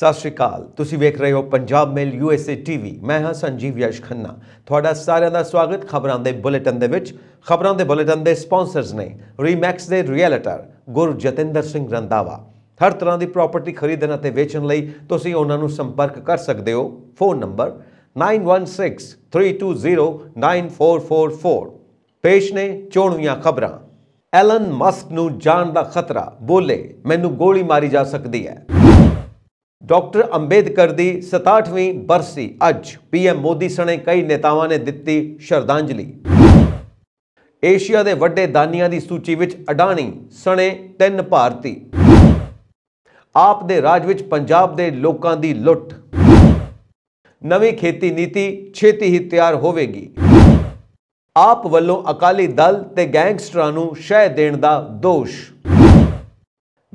ਸਤਿ ਸ਼੍ਰੀ ਅਕਾਲ ਤੁਸੀਂ ਵੇਖ ਰਹੇ ਹੋ ਪੰਜਾਬ ਮੇਲ ਯੂਐਸਏ ਟੀਵੀ ਮੈਂ ਹਾਂ ਸੰਜੀਵ ਯਸ਼ ਖੰਨਾ ਤੁਹਾਡਾ ਸਾਰਿਆਂ ਦਾ ਸਵਾਗਤ ਖਬਰਾਂ ਦੇ ਬੁਲੇਟਿਨ ਦੇ ਵਿੱਚ ਖਬਰਾਂ ਦੇ ਬੁਲੇਟਿਨ ਦੇ ਸਪਾਂਸਰਸ ਨੇ ਰੀਮੈਕਸ ਦੇ ਰੀਅਲਟਰ ਗੁਰ ਜਤਿੰਦਰ ਸਿੰਘ ਰੰਦਾਵਾ ਹਰ ਤਰ੍ਹਾਂ ਦੀ ਪ੍ਰਾਪਰਟੀ ਖਰੀਦਣ ਅਤੇ ਵੇਚਣ ਲਈ ਤੁਸੀਂ ਉਹਨਾਂ ਨੂੰ ਸੰਪਰਕ ਕਰ ਸਕਦੇ ਹੋ ਫੋਨ ਨੰਬਰ 9163209444 ਪੇਸ਼ ਨੇ ਚੋਣਵੀਆਂ ਖਬਰਾਂ ਐਲਨ ਮਸਕ ਨੂੰ ਜਾਨ ਦਾ ਖਤਰਾ ਬੋਲੇ ਮੈਨੂੰ ਗੋਲੀ ਮਾਰੀ ਜਾ ਸਕਦੀ ਹੈ ਡਾਕਟਰ ਅੰਬੇਦਕਰ ਦੀ 67ਵੀਂ ਬਰਸੀ ਅੱਜ ਪੀਐਮ ਮੋਦੀ ਸਣੇ ਕਈ ਨੇਤਾਵਾਂ ਨੇ ਦਿੱਤੀ ਸ਼ਰਧਾਂਜਲੀ ਏਸ਼ੀਆ ਦੇ ਵੱਡੇ ਦਾਨੀਆਂ ਦੀ ਸੂਚੀ ਵਿੱਚ ਅਡਾਣੀ ਸਣੇ ਤਿੰਨ ਭਾਰਤੀ ਆਪ ਦੇ ਰਾਜ ਵਿੱਚ ਪੰਜਾਬ ਦੇ ਲੋਕਾਂ ਦੀ ਲੁੱਟ ਨਵੀਂ ਖੇਤੀ ਨੀਤੀ ਛੇਤੀ ਹੀ ਤਿਆਰ ਹੋਵੇਗੀ ਆਪ ਵੱਲੋਂ ਅਕਾਲੀ ਦਲ ਤੇ ਗੈਂਗਸਟਰਾਂ ਨੂੰ ਸ਼ਹਿ ਦੇਣ ਦਾ ਦੋਸ਼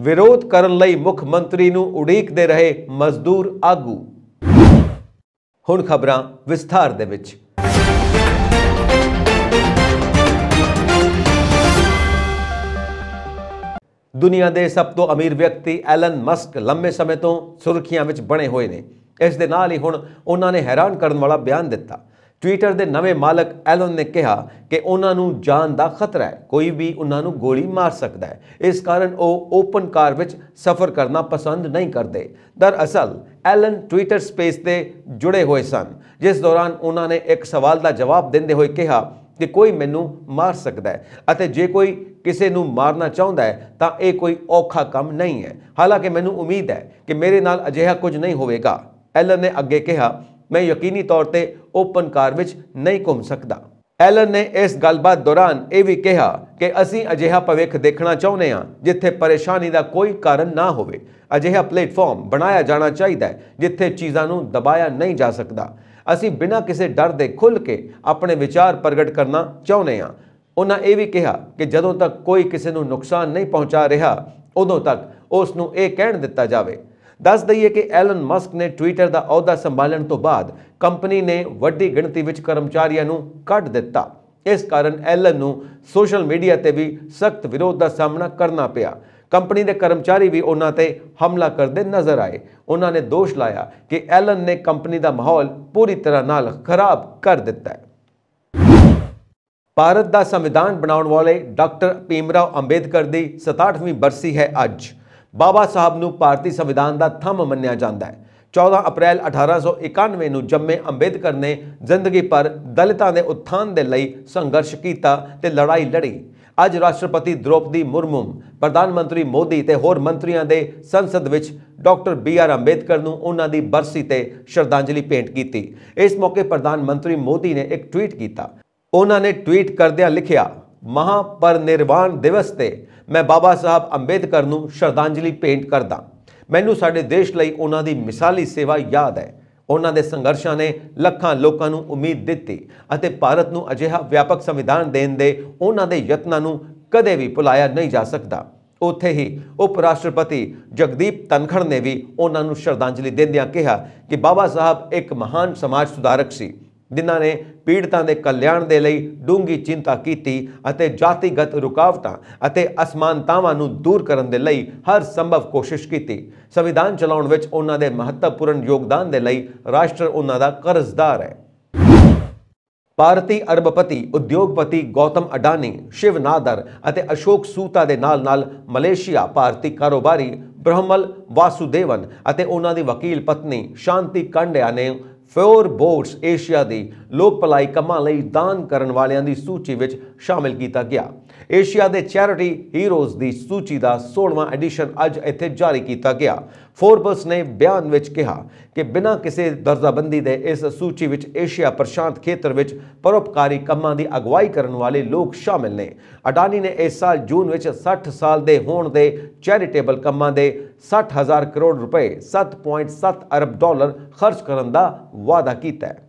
ਵਿਰੋਧ ਕਰਨ ਲਈ ਮੁੱਖ ਮੰਤਰੀ ਨੂੰ ਉਡੀਕਦੇ ਰਹੇ ਮਜ਼ਦੂਰ ਆਗੂ ਹੁਣ ਖਬਰਾਂ ਵਿਸਥਾਰ ਦੇ ਵਿੱਚ ਦੁਨੀਆ ਦੇ ਸਭ ਤੋਂ ਅਮੀਰ ਵਿਅਕਤੀ ਐਲਨ ਮਸਕ ਲੰਮੇ ਸਮੇਂ ਤੋਂ ਸੁਰਖੀਆਂ ਵਿੱਚ ਬਣੇ ਹੋਏ ਨੇ ਇਸ ਦੇ ਨਾਲ ਹੀ ਹੁਣ ਉਹਨਾਂ ਨੇ ਹੈਰਾਨ ਕਰਨ ਵਾਲਾ ਬਿਆਨ ਦਿੱਤਾ ਟਵਿੱਟਰ ਦੇ ਨਵੇਂ ਮਾਲਕ ਐਲਨ ਨੇ ਕਿਹਾ ਕਿ ਉਹਨਾਂ ਨੂੰ ਜਾਨ ਦਾ ਖਤਰਾ ਹੈ ਕੋਈ ਵੀ ਉਹਨਾਂ ਨੂੰ ਗੋਲੀ ਮਾਰ ਸਕਦਾ ਹੈ ਇਸ ਕਾਰਨ ਉਹ ਓਪਨ ਕਾਰ ਵਿੱਚ ਸਫ਼ਰ ਕਰਨਾ ਪਸੰਦ ਨਹੀਂ ਕਰਦੇ ਦਰਅਸਲ ਐਲਨ ਟਵਿੱਟਰ ਸਪੇਸ ਤੇ ਜੁੜੇ ਹੋਏ ਸਨ ਜਿਸ ਦੌਰਾਨ ਉਹਨਾਂ ਨੇ ਇੱਕ ਸਵਾਲ ਦਾ ਜਵਾਬ ਦਿੰਦੇ ਹੋਏ ਕਿਹਾ ਕਿ ਕੋਈ ਮੈਨੂੰ ਮਾਰ ਸਕਦਾ ਹੈ ਅਤੇ ਜੇ ਕੋਈ ਕਿਸੇ ਨੂੰ ਮਾਰਨਾ ਚਾਹੁੰਦਾ ਹੈ ਤਾਂ ਇਹ ਕੋਈ ਔਖਾ ਕੰਮ ਨਹੀਂ ਹੈ ਹਾਲਾਂਕਿ ਮੈਨੂੰ ਉਮੀਦ ਹੈ ਕਿ ਮੇਰੇ ਨਾਲ ਅਜਿਹਾ ਕੁਝ ਨਹੀਂ ਹੋਵੇਗਾ ਐਲਨ ਨੇ ਅੱਗੇ ਕਿਹਾ ਮੈਂ ਯਕੀਨੀ ਤੌਰ ਤੇ ਓਪਨ ਕਾਰ ਵਿੱਚ ਨਹੀਂ ਘੁੰਮ ਸਕਦਾ ਐਲਨ ਨੇ ਇਸ ਗੱਲਬਾਤ ਦੌਰਾਨ ਇਹ ਵੀ ਕਿਹਾ ਕਿ ਅਸੀਂ ਅਜਿਹਾ ਭਵਿੱਖ ਦੇਖਣਾ ਚਾਹੁੰਦੇ ਹਾਂ ਜਿੱਥੇ ਪਰੇਸ਼ਾਨੀ ਦਾ ਕੋਈ ਕਾਰਨ ਨਾ ਹੋਵੇ ਅਜਿਹਾ ਪਲੇਟਫਾਰਮ ਬਣਾਇਆ ਜਾਣਾ ਚਾਹੀਦਾ ਹੈ ਜਿੱਥੇ ਚੀਜ਼ਾਂ ਨੂੰ ਦਬਾਇਆ ਨਹੀਂ ਜਾ ਸਕਦਾ ਅਸੀਂ ਬਿਨਾਂ ਕਿਸੇ ਡਰ ਦੇ ਖੁੱਲ ਕੇ ਆਪਣੇ ਵਿਚਾਰ ਪ੍ਰਗਟ ਕਰਨਾ ਚਾਹੁੰਦੇ ਹਾਂ ਉਹਨਾਂ ਇਹ ਵੀ ਕਿਹਾ ਕਿ ਜਦੋਂ ਤੱਕ ਕੋਈ ਕਿਸੇ ਨੂੰ ਨੁਕਸਾਨ ਨਹੀਂ ਪਹੁੰਚਾ ਰਿਹਾ ਉਦੋਂ ਤੱਕ ਉਸ ਨੂੰ ਇਹ ਕਹਿਣ ਦਿੱਤਾ ਜਾਵੇ ਦੱਸ ਦਈਏ ਕਿ ਐਲਨ ਮਸਕ ਨੇ ਟਵਿੱਟਰ ਦਾ ਅਹੁਦਾ ਸੰਭਾਲਣ ਤੋਂ ਬਾਅਦ ਕੰਪਨੀ ਨੇ ਵੱਡੀ ਗਿਣਤੀ ਵਿੱਚ ਕਰਮਚਾਰੀਆਂ ਨੂੰ ਕੱਢ ਦਿੱਤਾ ਇਸ ਕਾਰਨ ਐਲਨ ਨੂੰ ਸੋਸ਼ਲ ਮੀਡੀਆ ਤੇ ਵੀ ਸਖਤ ਵਿਰੋਧ ਦਾ ਸਾਹਮਣਾ ਕਰਨਾ ਪਿਆ ਕੰਪਨੀ ਦੇ ਕਰਮਚਾਰੀ ਵੀ ਉਹਨਾਂ ਤੇ ਹਮਲਾ ਕਰਦੇ ਨਜ਼ਰ ਆਏ ਉਹਨਾਂ ਨੇ ਦੋਸ਼ ਲਾਇਆ ਕਿ ਐਲਨ ਨੇ ਕੰਪਨੀ ਦਾ ਮਾਹੌਲ ਪੂਰੀ ਤਰ੍ਹਾਂ ਨਾਲ ਖਰਾਬ ਕਰ ਦਿੱਤਾ ਹੈ ਭਾਰਤ ਦਾ ਸੰਵਿਧਾਨ ਬਣਾਉਣ ਵਾਲੇ ਡਾਕਟਰ ਪੀਮਰਾਵ ਅੰਬੇਦਕਰ ਦੀ 67ਵੀਂ ਬਰਸੀ ਹੈ ਅੱਜ ਬਾਬਾ ਸਾਹਿਬ ਨੂੰ ਭਾਰਤੀ ਸੰਵਿਧਾਨ ਦਾ ਥੰਮ ਮੰਨਿਆ ਜਾਂਦਾ ਹੈ 14 ਅਪ੍ਰੈਲ 1891 ਨੂੰ ਜੰਮੇ ਅੰਬੇਦਕਰ ਨੇ ਜ਼ਿੰਦਗੀ ਭਰ ਦਲਿਤਾਂ ਦੇ ਉਥਾਨ ਦੇ ਲਈ ਸੰਘਰਸ਼ ਕੀਤਾ ਤੇ ਲੜਾਈ ਲੜੀ ਅੱਜ ਰਾਸ਼ਟਰਪਤੀ ਦ੍ਰੋਪਦੀ ਮੁਰਮੂ ਪ੍ਰਧਾਨ ਮੰਤਰੀ ਮੋਦੀ ਤੇ ਹੋਰ ਮੰਤਰੀਆਂ ਦੇ ਸੰਸਦ ਵਿੱਚ ਡਾਕਟਰ ਬੀ ਆਰ ਅੰਬੇਦਕਰ ਨੂੰ ਉਹਨਾਂ ਦੀ ਬਰਸੀ ਤੇ ਸ਼ਰਧਾਂਜਲੀ ਭੇਂਟ ਕੀਤੀ ਇਸ ਮੌਕੇ ਪ੍ਰਧਾਨ ਮੰਤਰੀ ਮੋਦੀ ਨੇ ਇੱਕ ਟਵੀਟ ਕੀਤਾ ਉਹਨਾਂ ਨੇ ਟਵੀਟ ਕਰਦਿਆਂ ਲਿਖਿਆ ਮਹਾਪਰਨਿਰਵਾਣ ਦਿਵਸ ਤੇ ਮੈਂ ਬਾਬਾ ਸਾਹਿਬ ਅੰਬੇਦਕਰ ਨੂੰ ਸ਼ਰਧਾਂਜਲੀ ਪੇਂਟ ਕਰਦਾ ਮੈਨੂੰ ਸਾਡੇ ਦੇਸ਼ ਲਈ ਉਹਨਾਂ ਦੀ ਮਿਸਾਲੀ ਸੇਵਾ ਯਾਦ ਹੈ ਉਹਨਾਂ ਦੇ ਸੰਘਰਸ਼ਾਂ ਨੇ ਲੱਖਾਂ ਲੋਕਾਂ ਨੂੰ ਉਮੀਦ ਦਿੱਤੀ ਅਤੇ ਭਾਰਤ ਨੂੰ ਅਜਿਹਾ ਵਿਆਪਕ ਸੰਵਿਧਾਨ ਦੇਣ ਦੇ ਉਹਨਾਂ ਦੇ ਯਤਨਾਂ ਨੂੰ ਕਦੇ ਵੀ ਭੁਲਾਇਆ ਨਹੀਂ ਜਾ ਸਕਦਾ ਉੱਥੇ ਹੀ ਉਪ ਰਾਸ਼ਟਰਪਤੀ ਜਗਦੀਪ ਤਨਖੜ ਨੇ ਵੀ ਉਹਨਾਂ ਨੂੰ ਸ਼ਰਧਾਂਜਲੀ ਦਿੰਦਿਆਂ ਕਿਹਾ ਕਿ ਬਾਬਾ ਸਾਹਿਬ ਇੱਕ ਮਹਾਨ ਸਮਾਜ ਸੁਧਾਰਕ ਸੀ ਜਿਨ੍ਹਾਂ ਨੇ ਪੀੜਤਾਂ ਦੇ ਕਲਿਆਣ ਦੇ ਲਈ ਡੂੰਗੀ ਚਿੰਤਾ ਕੀਤੀ ਅਤੇ ਜਾਤੀਗਤ ਰੁਕਾਵਟਾਂ ਅਤੇ ਅਸਮਾਨਤਾਵਾਂ ਨੂੰ ਦੂਰ ਕਰਨ ਦੇ ਲਈ ਹਰ ਸੰਭਵ ਕੋਸ਼ਿਸ਼ ਕੀਤੀ ਸੰਵਿਧਾਨ ਚਲਾਉਣ ਵਿੱਚ ਉਹਨਾਂ ਦੇ ਮਹੱਤਵਪੂਰਨ ਯੋਗਦਾਨ ਦੇ ਲਈ ਰਾਸ਼ਟਰ ਉਹਨਾਂ ਦਾ ਕਰਜ਼ਦਾਰ ਹੈ ਭਾਰਤੀ ਅਰਬਪਤੀ ਉਦਯੋਗਪਤੀ ਗੌਤਮ ਅਡਾਨੀ ਸ਼ਿਵ ਨਾਦਰ ਅਤੇ ਅਸ਼ੋਕ ਸੂਤਾ ਦੇ ਨਾਲ-ਨਾਲ ਮਲੇਸ਼ੀਆ ਭਾਰਤੀ ਕਾਰੋਬਾਰੀ ਬ੍ਰਹਮਲ ਵਾਸੂਦੇਵਨ ਅਤੇ ਉਹਨਾਂ ਦੀ ਵਕੀਲ ਪਤਨੀ ਸ਼ਾਂਤੀ ਕੰਡਿਆ ਨੇ ਫੋਰ ਬੋਟਸ ਏਸ਼ੀਆ ਦੀ ਲੋਕ ਭਲਾਈ ਕੰਮਾਂ ਲਈ ਦਾਨ ਕਰਨ ਵਾਲਿਆਂ ਦੀ ਸੂਚੀ ਵਿੱਚ ਸ਼ਾਮਿਲ ਕੀਤਾ ਗਿਆ ਏਸ਼ੀਆ ਦੇ ਚੈਰਿਟੀ ਹੀਰੋਜ਼ ਦੀ ਸੂਚੀ ਦਾ 16ਵਾਂ ਐਡੀਸ਼ਨ ਅੱਜ ਇੱਥੇ ਜਾਰੀ ਕੀਤਾ ਗਿਆ ਫੋਰਬਸ ਨੇ ਬਿਆਨ ਵਿੱਚ ਕਿਹਾ ਕਿ ਬਿਨਾਂ ਕਿਸੇ ਦਰਜਾਬੰਦੀ ਦੇ ਇਸ ਸੂਚੀ ਵਿੱਚ ਏਸ਼ੀਆ ਪ੍ਰਸ਼ਾਂਤ ਖੇਤਰ ਵਿੱਚ ਪਰਉਪਕਾਰੀ ਕੰਮਾਂ ਦੀ ਅਗਵਾਈ ਕਰਨ ਵਾਲੇ ਲੋਕ ਸ਼ਾਮਿਲ ਨੇ ਅਡਾਨੀ ਨੇ ਇਸ ਸਾਲ ਜੂਨ ਵਿੱਚ 60 ਸਾਲ ਦੇ ਹੋਣ ਦੇ ਚੈਰੀਟੇਬਲ ਕੰਮਾਂ ਦੇ 60000 ਕਰੋੜ ਰੁਪਏ 7.7 ਅਰਬ ਡਾਲਰ ਖਰਚ ਕਰਨ ਦਾ ਵਾਅਦਾ ਕੀਤਾ ਹੈ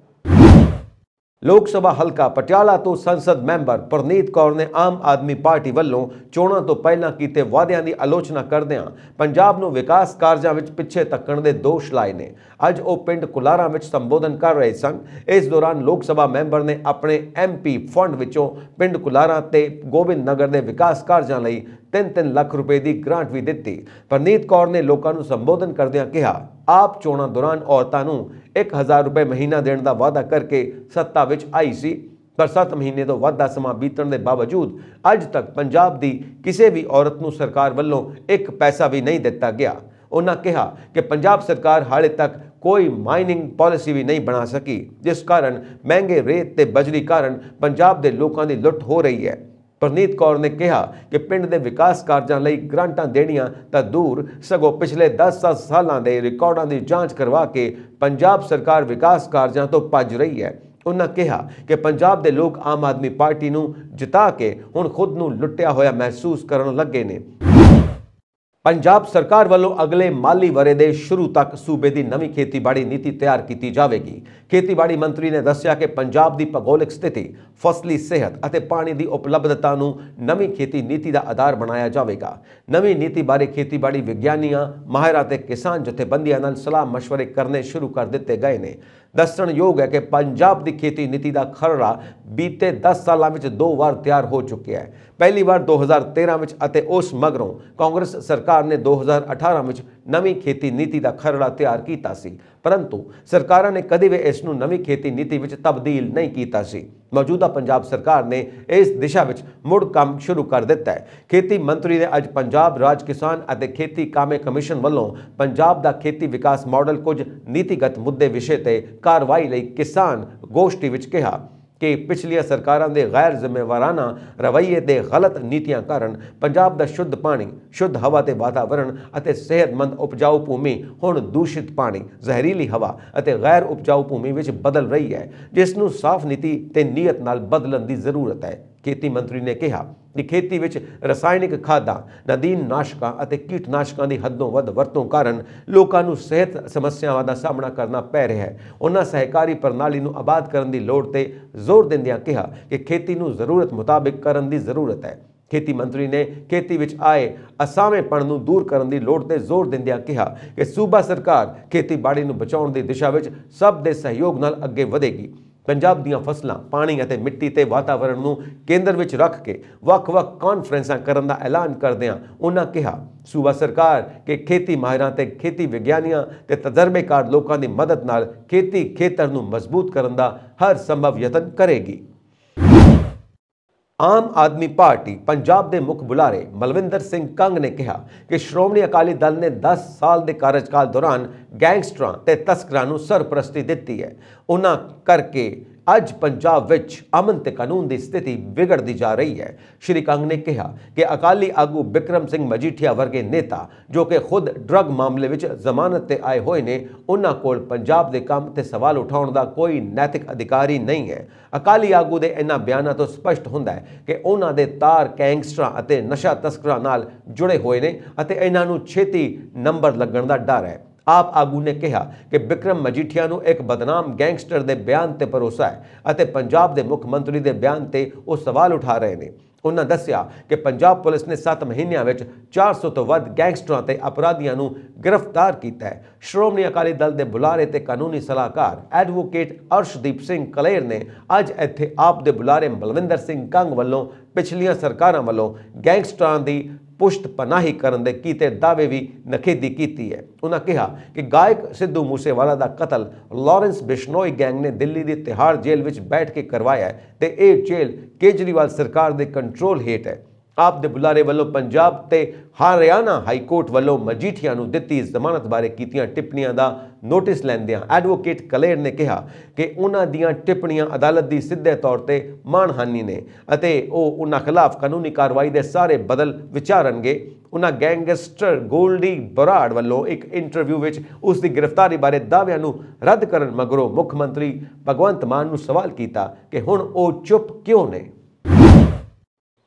ਲੋਕ ਸਭਾ ਹਲਕਾ ਪਟਿਆਲਾ ਤੋਂ ਸੰਸਦ ਮੈਂਬਰ ਪ੍ਰਨੀਤ ਕੌਰ ਨੇ ਆਮ ਆਦਮੀ ਪਾਰਟੀ ਵੱਲੋਂ ਚੋਣਾਂ ਤੋਂ ਪਹਿਲਾਂ ਕੀਤੇ ਵਾਅਦਿਆਂ ਦੀ ਆਲੋਚਨਾ ਕਰਦਿਆਂ ਪੰਜਾਬ ਨੂੰ ਵਿਕਾਸ ਕਾਰਜਾਂ ਵਿੱਚ ਪਿੱਛੇ ਤੱਕਣ ਦੇ ਦੋਸ਼ ਲਾਏ ਨੇ ਅੱਜ ਉਹ ਪਿੰਡ ਕੁਲਾਰਾ ਵਿੱਚ ਸੰਬੋਧਨ ਕਰ ਰਹੇ ਸਨ ਇਸ ਦੌਰਾਨ ਲੋਕ ਸਭਾ ਮੈਂਬਰ ਨੇ ਆਪਣੇ ਐਮਪੀ ਫੰਡ ਵਿੱਚੋਂ ਪਿੰਡ ਕੁਲਾਰਾ ਤੇ ਗੋਬਿੰਦ ਨਗਰ ਦੇ ਵਿਕਾਸ ਕਾਰਜਾਂ ਲਈ 3-3 ਲੱਖ ਰੁਪਏ ਦੀ ਗ੍ਰਾਂਟ ਵੀ ਦਿੱਤੀ ਪਰਨੀਤ ਕੌਰ ਨੇ ਲੋਕਾਂ ਨੂੰ ਸੰਬੋਧਨ ਕਰਦਿਆਂ ਕਿਹਾ ਆਪ ਚੋਣਾਂ ਦੌਰਾਨ ਔਰਤਾਂ ਨੂੰ 1000 ਰੁਪਏ ਮਹੀਨਾ ਦੇਣ ਦਾ ਵਾਅਦਾ ਕਰਕੇ ਸੱਤਾ ਵਿੱਚ ਆਈ ਸੀ ਪਰ 7 ਮਹੀਨੇ ਤੋਂ ਵੱਧ ਦਾ ਸਮਾਂ ਬੀਤਣ ਦੇ ਬਾਵਜੂਦ ਅੱਜ ਤੱਕ ਪੰਜਾਬ ਦੀ ਕਿਸੇ ਵੀ ਔਰਤ ਨੂੰ ਸਰਕਾਰ ਵੱਲੋਂ ਇੱਕ ਪੈਸਾ ਵੀ ਨਹੀਂ ਦਿੱਤਾ ਗਿਆ ਉਹਨਾਂ ਕਿਹਾ ਕਿ ਪੰਜਾਬ ਸਰਕਾਰ ਹਾਲੇ ਤੱਕ ਕੋਈ ਮਾਈਨਿੰਗ ਪਾਲਿਸੀ ਵੀ ਨਹੀਂ ਬਣਾ ਸਕੀ ਜਿਸ ਕਾਰਨ ਮਹਿੰਗੇ ਰੇਤ ਤੇ ਬਜਰੀ ਕਾਰਨ ਪੰਜਾਬ ਦੇ ਲੋਕਾਂ ਦੀ ਲੁੱਟ ਹੋ ਰਹੀ ਹੈ ਪਰਨੀਤ ਕੌਰ ਨੇ ਕਿਹਾ ਕਿ ਪਿੰਡ ਦੇ ਵਿਕਾਸ ਕਾਰਜਾਂ ਲਈ ਗ੍ਰਾਂਟਾਂ ਦੇਣੀਆਂ ਤਾਂ ਦੂਰ ਸਗੋਂ ਪਿਛਲੇ 10 ਸਾਲਾਂ ਦੇ ਰਿਕਾਰਡਾਂ ਦੀ ਜਾਂਚ ਕਰਵਾ ਕੇ ਪੰਜਾਬ ਸਰਕਾਰ ਵਿਕਾਸ ਕਾਰਜਾਂ ਤੋਂ ਭੱਜ ਰਹੀ ਹੈ ਉਹਨਾਂ ਕਿਹਾ ਕਿ ਪੰਜਾਬ ਦੇ ਲੋਕ ਆਮ ਆਦਮੀ ਪਾਰਟੀ ਨੂੰ ਜਿਤਾ ਕੇ ਹੁਣ ਖੁਦ ਨੂੰ ਲੁੱਟਿਆ ਹੋਇਆ ਮਹਿਸੂਸ ਕਰਨ ਲੱਗੇ ਨੇ ਪੰਜਾਬ ਸਰਕਾਰ ਵੱਲੋਂ ਅਗਲੇ ਮਾਲੀ ਵਰੇ ਦੇ ਸ਼ੁਰੂ ਤੱਕ ਸੂਬੇ ਦੀ ਨਵੀਂ ਖੇਤੀਬਾੜੀ ਨੀਤੀ ਤਿਆਰ ਕੀਤੀ ਜਾਵੇਗੀ ਖੇਤੀਬਾੜੀ ਮੰਤਰੀ ਨੇ ਦੱਸਿਆ ਕਿ ਪੰਜਾਬ ਦੀ ਭੂਗੋਲਿਕ ਸਥਿਤੀ ਫਸਲੀ ਸਿਹਤ ਅਤੇ ਪਾਣੀ ਦੀ ਉਪਲਬਧਤਾ ਨੂੰ ਨਵੀਂ ਖੇਤੀ ਨੀਤੀ ਦਾ ਆਧਾਰ ਬਣਾਇਆ ਜਾਵੇਗਾ ਨਵੀਂ ਨੀਤੀ ਬਾਰੇ ਖੇਤੀਬਾੜੀ ਵਿਗਿਆਨੀਆਂ ਮਾਹਿਰਾਂ ਤੇ ਕਿਸਾਨ ਜਥੇਬੰਦੀਆਂ ਨਾਲ ਸਲਾਹ مشਵਰੇ ਕਰਨੇ ਸ਼ੁਰੂ ਕਰ ਦਿੱਤੇ ਗਏ ਨੇ ਦੱਸਣਯੋਗ ਹੈ ਕਿ ਪੰਜਾਬ ਦੀ ਖੇਤੀ ਨੀਤੀ ਦਾ ਖਰੜਾ ਬੀਤੇ 10 ਸਾਲਾਂ ਵਿੱਚ ਦੋ ਵਾਰ ਤਿਆਰ ਹੋ ਚੁੱਕਿਆ ਹੈ ਪਹਿਲੀ ਵਾਰ 2013 ਵਿੱਚ ਅਤੇ ਉਸ ਮਗਰੋਂ ਕਾਂਗਰਸ ਸਰਕਾਰ ਨੇ 2018 ਵਿੱਚ ਨਵੀਂ ਖੇਤੀ ਨੀਤੀ ਦਾ ਖਰੜਾ ਤਿਆਰ ਕੀਤਾ ਸੀ ਪਰੰਤੂ ਸਰਕਾਰਾਂ ਨੇ ਕਦੇ ਵੀ ਇਸ ਨੂੰ ਨਵੀਂ ਖੇਤੀ ਨੀਤੀ ਵਿੱਚ ਤਬਦੀਲ ਨਹੀਂ ਕੀਤਾ ਸੀ ਮੌਜੂਦਾ ਪੰਜਾਬ ਸਰਕਾਰ ਨੇ ਇਸ ਦਿਸ਼ਾ ਵਿੱਚ ਮੁੜ ਕੰਮ ਸ਼ੁਰੂ ਕਰ ਦਿੱਤਾ ਹੈ ਖੇਤੀ ਮੰਤਰੀ ਨੇ ਅੱਜ ਪੰਜਾਬ ਰਾਜ ਕਿਸਾਨ ਅਤੇ ਖੇਤੀ ਕਾਮੇ ਕਮਿਸ਼ਨ ਵੱਲੋਂ ਪੰਜਾਬ ਦਾ ਖੇਤੀ ਵਿਕਾਸ ਮਾਡਲ ਕੁਝ ਨੀਤੀਗਤ ਮੁੱਦੇ ਵਿਸ਼ੇ ਤੇ ਕਾਰਵਾਈ ਲਈ ਕਿਸਾਨ ਗੋਸ਼ਟੀ ਵਿੱਚ ਕਿਹਾ ਕਿ ਪਿਛਲੀਆਂ ਸਰਕਾਰਾਂ ਦੇ ਗੈਰ ਜ਼ਿੰਮੇਵਾਰਾਨਾ ਰਵੱਈਏ ਤੇ ਗਲਤ ਨੀਤੀਆਂ ਕਾਰਨ ਪੰਜਾਬ ਦਾ ਸ਼ੁੱਧ ਪਾਣੀ ਸ਼ੁੱਧ ਹਵਾ ਤੇ ਵਾਤਾਵਰਣ ਅਤੇ ਸਿਹਤਮੰਦ ਉਪਜਾਊ ਭੂਮੀ ਹੁਣ ਦੂਸ਼ਿਤ ਪਾਣੀ ਜ਼ਹਿਰੀਲੀ ਹਵਾ ਅਤੇ ਗੈਰ ਉਪਜਾਊ ਭੂਮੀ ਵਿੱਚ ਬਦਲ ਰਹੀ ਹੈ ਜਿਸ ਨੂੰ ਸਾਫ਼ ਨੀਤੀ ਤੇ ਨੀਅਤ ਨਾਲ ਬਦਲਣ ਦੀ ਜ਼ਰੂਰਤ ਹੈ ਖੇਤੀ ਮੰਤਰੀ ਨੇ ਕਿਹਾ ਕਿ ਖੇਤੀ ਵਿੱਚ ਰਸਾਇਣਿਕ ਖਾਦਾਂ ਨਦੀਨ ਨਾਸ਼ਕਾਂ ਅਤੇ ਕੀਟਨਾਸ਼ਕਾਂ ਦੀ ਹੱਦੋਂ ਵੱਧ ਵਰਤੋਂ ਕਾਰਨ ਲੋਕਾਂ ਨੂੰ ਸਿਹਤ ਸਮੱਸਿਆਵਾਂ ਦਾ ਸਾਹਮਣਾ ਕਰਨਾ ਪੈ ਰਿਹਾ ਹੈ ਉਹਨਾਂ ਸਹਿਕਾਰੀ ਪ੍ਰਣਾਲੀ ਨੂੰ ਆਬਾਦ ਕਰਨ ਦੀ ਲੋੜ ਤੇ ਜ਼ੋਰ ਦਿੰਦਿਆਂ ਕਿਹਾ ਕਿ ਖੇਤੀ ਨੂੰ ਜ਼ਰੂਰਤ ਮੁਤਾਬਿਕ ਕਰਨ ਦੀ ਜ਼ਰੂਰਤ ਹੈ ਖੇਤੀ ਮੰਤਰੀ ਨੇ ਖੇਤੀ ਵਿੱਚ ਆਏ ਅਸਾਵੇਂਪਣ ਨੂੰ ਦੂਰ ਕਰਨ ਦੀ ਲੋੜ ਤੇ ਜ਼ੋਰ ਦਿੰਦਿਆਂ ਕਿਹਾ ਕਿ ਸੂਬਾ ਸਰਕਾਰ ਖੇਤੀਬਾੜੀ ਨੂੰ ਬਚਾਉਣ ਦੀ ਦਿਸ਼ਾ ਵਿੱਚ ਸਭ ਦੇ ਸਹਿਯੋਗ ਨਾਲ ਅੱਗੇ ਵਧੇਗੀ ਪੰਜਾਬ ਦੀਆਂ ਫਸਲਾਂ ਪਾਣੀ ਅਤੇ ਮਿੱਟੀ ਤੇ ਵਾਤਾਵਰਣ ਨੂੰ ਕੇਂਦਰ ਵਿੱਚ ਰੱਖ ਕੇ ਵੱਖ-ਵੱਖ ਕਾਨਫਰੰਸਾਂ ਕਰਨ ਦਾ ਐਲਾਨ ਕਰਦਿਆਂ ਉਹਨਾਂ ਕਿਹਾ ਸੂਬਾ ਸਰਕਾਰ ਕਿ ਖੇਤੀ ਮਾਹਿਰਾਂ ਤੇ ਖੇਤੀ ਵਿਗਿਆਨੀਆਂ ਤੇ ਤਜਰਬੇਕਾਰ ਲੋਕਾਂ ਦੀ ਮਦਦ ਨਾਲ ਖੇਤੀ ਖੇਤਰ ਨੂੰ ਮਜ਼ਬੂਤ ਕਰਨ ਦਾ ਹਰ ਸੰਭਵ ਯਤਨ ਕਰੇਗੀ ਆਮ ਆਦਮੀ ਪਾਰਟੀ ਪੰਜਾਬ ਦੇ ਮੁੱਖ ਬੁਲਾਰੇ ਮਲਵਿੰਦਰ ਸਿੰਘ ਕੰਗ ਨੇ ਕਿਹਾ ਕਿ ਸ਼੍ਰੋਮਣੀ ਅਕਾਲੀ ਦਲ ਨੇ 10 ਸਾਲ ਦੇ ਕਾਰਜਕਾਲ ਦੌਰਾਨ ਗੈਂਗਸਟਰਾਂ ਤੇ ਤਸਕਰਾਂ ਨੂੰ ਸਰਪ੍ਰਸਤੀ ਦਿੱਤੀ ਹੈ ਉਹਨਾਂ ਕਰਕੇ ਅੱਜ ਪੰਜਾਬ ਵਿੱਚ ਅਮਨ ਤੇ ਕਾਨੂੰਨ ਦੀ ਸਥਿਤੀ ਵਿਗੜਦੀ ਜਾ ਰਹੀ ਹੈ ਸ਼੍ਰੀ ਕੰਗ ਨੇ ਕਿਹਾ ਕਿ ਅਕਾਲੀ ਆਗੂ ਬਿਕਰਮ ਸਿੰਘ ਮਜੀਠੀਆ ਵਰਗੇ ਨੇਤਾ ਜੋ ਕਿ ਖੁਦ ਡਰਗ ਮਾਮਲੇ ਵਿੱਚ ਜ਼ਮਾਨਤ ਤੇ ਆਏ ਹੋਏ ਨੇ ਉਹਨਾਂ ਕੋਲ ਪੰਜਾਬ ਦੇ ਕੰਮ ਤੇ ਸਵਾਲ ਉਠਾਉਣ ਦਾ ਕੋਈ ਨੈਤਿਕ ਅਧਿਕਾਰੀ ਨਹੀਂ ਹੈ ਅਕਾਲੀ ਆਗੂ ਦੇ ਇਹਨਾਂ ਬਿਆਨਾਂ ਤੋਂ ਸਪਸ਼ਟ ਹੁੰਦਾ ਹੈ ਕਿ ਉਹਨਾਂ ਦੇ ਤਾਰ ਗੈਂਗਸਟਰਾਂ ਅਤੇ ਨਸ਼ਾ ਤਸਕਰਾਂ ਨਾਲ ਜੁੜੇ ਹੋਏ ਨੇ ਅਤੇ ਇਹਨਾਂ ਨੂੰ ਛੇਤੀ ਨੰਬਰ ਲੱਗਣ ਦਾ ਡਰ ਹੈ ਆਪ ਆਗੂ ਨੇ ਕਿਹਾ ਕਿ ਵਿਕਰਮ ਮਜੀਠੀਆ ਨੂੰ ਇੱਕ ਬਦਨਾਮ ਗੈਂਗਸਟਰ ਦੇ ਬਿਆਨ ਤੇ ਭਰੋਸਾ ਹੈ ਅਤੇ ਪੰਜਾਬ ਦੇ ਮੁੱਖ ਮੰਤਰੀ ਦੇ ਬਿਆਨ ਤੇ ਉਹ ਸਵਾਲ ਉਠਾ ਰਹੇ ਨੇ ਉਹਨਾਂ ਦੱਸਿਆ ਕਿ ਪੰਜਾਬ ਪੁਲਿਸ ਨੇ 7 ਮਹੀਨਿਆਂ ਵਿੱਚ 400 ਤੋਂ ਵੱਧ ਗੈਂਗਸਟਰਾਂ ਤੇ ਅਪਰਾਧੀਆਂ ਨੂੰ ਗ੍ਰਿਫਤਾਰ ਕੀਤਾ ਹੈ ਸ਼੍ਰੋਮਣੀ ਅਕਾਲੀ ਦਲ ਦੇ ਬੁਲਾਰੇ ਤੇ ਕਾਨੂੰਨੀ ਸਲਾਹਕਾਰ ਐਡਵੋਕੇਟ ਅਰਸ਼ਦੀਪ ਸਿੰਘ ਕਲੇਰ ਨੇ ਅੱਜ ਇੱਥੇ ਆਪ ਦੇ ਬੁਲਾਰੇ ਬਲਵਿੰਦਰ ਸਿੰਘ ਕੰਗ ਵੱਲੋਂ ਪਿਛਲੀਆਂ ਸਰਕਾਰਾਂ ਵੱਲੋਂ ਗੈਂਗਸਟਰਾਂ ਦੀ ਪੁਸ਼ਤ ਪਨਾਹੀ ਕਰਨ ਦੇ ਕੀਤੇ ਦਾਅਵੇ ਵੀ ਨਖੇਦੀ ਕੀਤੀ ਹੈ ਉਹਨਾਂ ਕਿਹਾ ਕਿ ਗਾਇਕ ਸਿੱਧੂ ਮੂਸੇਵਾਲਾ ਦਾ ਕਤਲ ਲਾਰੈਂਸ ਬਿਸ਼ਨੋਈ ਗੈਂਗ ਨੇ ਦਿੱਲੀ ਦੀ ਤਿਹਾੜ ਜੇਲ੍ਹ ਵਿੱਚ ਬੈਠ ਕੇ ਕਰਵਾਇਆ ਤੇ ਇਹ ਜੇਲ੍ਹ ਕੇਜਰੀਵਾਲ ਸਰਕਾਰ ਦੇ ਕੰਟਰੋਲ ਹੇਠ ਹੈ ਆਪ ਦੇ ਬੁਲਾਰੇ ਵੱਲੋਂ ਪੰਜਾਬ ਤੇ ਹਰਿਆਣਾ ਹਾਈ ਕੋਰਟ ਵੱਲੋਂ ਮਜੀਠੀਆਂ ਨੂੰ ਦਿੱਤੀ ਜ਼ਮਾਨਤ ਬਾਰੇ ਕੀਤੀਆਂ ਟਿੱਪਣੀਆਂ ਦਾ ਨੋਟਿਸ ਲੈਂਦੇ ਆ ਐਡਵੋਕੇਟ ਕਲੇਰ ਨੇ ਕਿਹਾ ਕਿ ਉਹਨਾਂ ਦੀਆਂ ਟਿੱਪਣੀਆਂ ਅਦਾਲਤ ਦੀ ਸਿੱਧੇ ਤੌਰ ਤੇ ਮਾਨਹਾਨੀ ਨੇ ਅਤੇ ਉਹ ਉਹਨਾਂ ਖਿਲਾਫ ਕਾਨੂੰਨੀ ਕਾਰਵਾਈ ਦੇ ਸਾਰੇ ਬਦਲ ਵਿਚਾਰਨਗੇ ਉਹਨਾਂ ਗੈਂਗਸਟਰ ਗੋਲਡੀ ਬਰਾੜ ਵੱਲੋਂ ਇੱਕ ਇੰਟਰਵਿਊ ਵਿੱਚ ਉਸ ਦੀ ਗ੍ਰਿਫਤਾਰੀ ਬਾਰੇ ਦਾਅਵਿਆਂ ਨੂੰ ਰੱਦ ਕਰਨ ਮਗਰੋਂ ਮੁੱਖ ਮੰਤਰੀ ਭਗਵੰਤ ਮਾਨ ਨੂੰ ਸਵਾਲ ਕੀਤਾ ਕਿ ਹੁਣ ਉਹ ਚੁੱਪ ਕਿਉਂ ਨੇ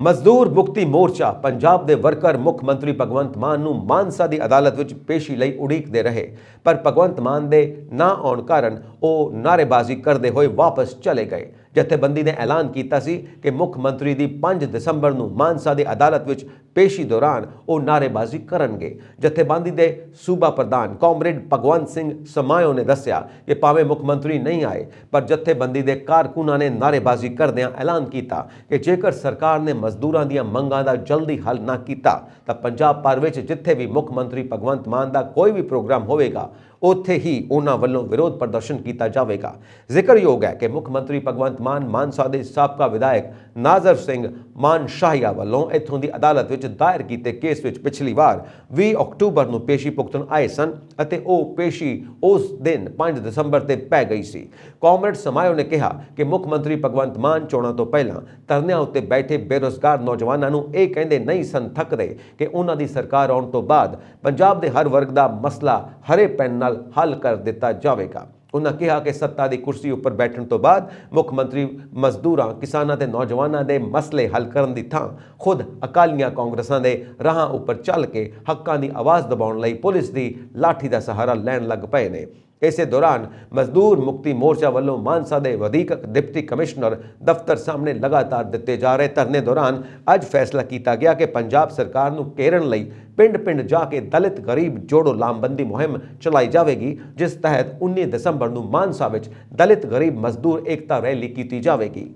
ਮਜ਼ਦੂਰ ਮੁਕਤੀ ਮੋਰਚਾ ਪੰਜਾਬ ਦੇ ਵਰਕਰ ਮੁੱਖ ਮੰਤਰੀ ਭਗਵੰਤ ਮਾਨ ਨੂੰ ਮਾਨਸਾ ਦੀ ਅਦਾਲਤ ਵਿੱਚ ਪੇਸ਼ੀ ਲਈ ਉਡੀਕਦੇ ਰਹੇ ਪਰ ਭਗਵੰਤ ਮਾਨ ਦੇ ਨਾ ਆਉਣ ਕਾਰਨ ਉਹ ਨਾਰੇਬਾਜ਼ੀ ਕਰਦੇ ਹੋਏ ਵਾਪਸ ਚਲੇ ਗਏ ਜਥੇਬੰਦੀ ਨੇ ਐਲਾਨ ਕੀਤਾ ਸੀ ਕਿ ਮੁੱਖ ਮੰਤਰੀ ਦੀ 5 ਦਸੰਬਰ ਨੂੰ ਮਾਨਸਾ ਦੀ ਅਦਾਲਤ ਵਿੱਚ ਪੇਸ਼ੀ ਦੌਰਾਨ ਉਹ ਨਾਰੇਬਾਜ਼ੀ ਕਰਨਗੇ ਜਥੇਬੰਦੀ ਦੇ ਸੂਬਾ ਪ੍ਰਧਾਨ ਕਾਮਰੇਡ ਭਗਵੰਤ ਸਿੰਘ ਸਮਾਇਓ ਨੇ ਦੱਸਿਆ ਕਿ ਪਾਵੇਂ ਮੁੱਖ ਮੰਤਰੀ ਨਹੀਂ ਆਏ ਪਰ ਜਥੇਬੰਦੀ ਦੇ ਕਾਰਕੁਨਾਂ ਨੇ ਨਾਰੇਬਾਜ਼ੀ ਕਰਦਿਆਂ ਐਲਾਨ ਕੀਤਾ ਕਿ ਜੇਕਰ ਸਰਕਾਰ ਨੇ ਮਜ਼ਦੂਰਾਂ ਦੀਆਂ ਮੰਗਾਂ ਦਾ ਜਲਦੀ ਹੱਲ ਨਾ ਕੀਤਾ ਤਾਂ ਪੰਜਾਬ ਭਰ ਵਿੱਚ ਜਿੱਥੇ ਵੀ ਮੁੱਖ ਮੰਤਰੀ ਭਗਵੰਤ ਮਾਨ ਦਾ ਕੋਈ ਵੀ ਪ੍ਰੋਗਰਾਮ ਹੋਵੇਗਾ ਉੱਥੇ ਹੀ ਉਹਨਾਂ ਵੱਲੋਂ ਵਿਰੋਧ ਪ੍ਰਦਰਸ਼ਨ ਕੀਤਾ ਜਾਵੇਗਾ ਜ਼ਿਕਰਯੋਗ ਹੈ ਕਿ ਮੁੱਖ ਮੰਤਰੀ ਭਗਵੰਤ ਮਾਨ ਮਾਨਸਾ ਦੇ ਸਾਬਕਾ ਵਿਧਾਇਕ ਨਾਜ਼ਰ ਸਿੰਘ ਮਾਨ ਸ਼ਾਹੀਆ ਵੱਲੋਂ ਇਥੋਂ ਦੀ ਅਦਾਲਤ ਵਿੱਚ ਦਾਇਰ ਕੀਤੇ ਕੇਸ ਵਿੱਚ ਪਿਛਲੀ ਵਾਰ 20 ਅਕਤੂਬਰ ਨੂੰ ਪੇਸ਼ੀ ਪੁਕਤਨ ਆਏ ਸਨ ਅਤੇ ਉਹ ਪੇਸ਼ੀ ਉਸ ਦਿਨ 5 ਦਸੰਬਰ ਤੇ ਪੈ ਗਈ ਸੀ ਕਾਮਰੇਡ ਸਮਾਇਓ ਨੇ ਕਿਹਾ ਕਿ ਮੁੱਖ ਮੰਤਰੀ ਭਗਵੰਤ ਮਾਨ ਚੋਣਾਂ ਤੋਂ ਪਹਿਲਾਂ ਧਰਨਿਆਂ ਉੱਤੇ ਬੈਠੇ ਬੇਰੋਜ਼ਗਾਰ ਨੌਜਵਾਨਾਂ ਨੂੰ ਇਹ ਕਹਿੰਦੇ ਨਹੀਂ ਸੰਥਕਦੇ ਕਿ ਉਹਨਾਂ ਦੀ ਸਰਕਾਰ ਆਉਣ ਤੋਂ ਬਾਅਦ ਪੰਜਾਬ ਦੇ ਹਰ ਵਰਗ ਦਾ ਮਸਲਾ ਹਰੇ ਪੈਨ ਨਾਲ ਨਾਲ ਹੱਲ ਕਰ ਦਿੱਤਾ ਜਾਵੇਗਾ ਉਹਨਾਂ ਕਿਹਾ ਕਿ ਸੱਤਾ ਦੀ ਕੁਰਸੀ ਉੱਪਰ ਬੈਠਣ ਤੋਂ ਬਾਅਦ ਮੁੱਖ ਮੰਤਰੀ ਮਜ਼ਦੂਰਾਂ ਕਿਸਾਨਾਂ ਤੇ ਨੌਜਵਾਨਾਂ ਦੇ ਮਸਲੇ ਹੱਲ ਕਰਨ ਦੀ ਥਾਂ ਖੁਦ ਅਕਾਲੀਆਂ ਕਾਂਗਰਸਾਂ ਦੇ ਰਾਹਾਂ ਉੱਪਰ ਚੱਲ ਕੇ ਹੱਕਾਂ ਦੀ ਆਵਾਜ਼ ਦਬਾਉਣ ਲਈ ਪੁਲਿਸ ਦੀ ਲਾਠੀ ਦਾ ਸਹਾਰਾ ਲੈਣ ਲੱਗ ਪਏ ਨੇ ਇਸੇ ਦੌਰਾਨ ਮਜ਼ਦੂਰ ਮੁਕਤੀ ਮੋਰਚਾ ਵੱਲੋਂ ਮਾਨਸਾ ਦੇ ਵਧੀਕ ਡਿਪਟੀ ਕਮਿਸ਼ਨਰ ਦਫ਼ਤਰ ਸਾਹਮਣੇ ਲਗਾਤਾਰ ਦਿੱਤੇ ਜਾ ਰਹੇ ਧਰਨੇ ਦੌਰਾਨ ਅੱਜ ਫੈਸਲਾ ਕੀਤਾ ਗਿਆ ਕਿ ਪੰਜਾਬ ਸਰਕਾਰ ਨੂੰ ਕੇਰਨ ਲਈ ਪਿੰਡ-ਪਿੰਡ ਜਾ ਕੇ ਦਲਿਤ ਗਰੀਬ ਜੋੜੋ ਲਾਮਬੰਦੀ ਮੁਹਿੰਮ ਚਲਾਈ ਜਾਵੇਗੀ ਜਿਸ ਤਹਿਤ 19 ਦਸੰਬਰ ਨੂੰ ਮਾਨਸਾ ਵਿੱਚ ਦਲਿਤ ਗਰੀਬ ਮਜ਼ਦੂਰ ਏਕਤਾ ਰੈਲੀ ਕੀਤੀ ਜਾਵੇਗੀ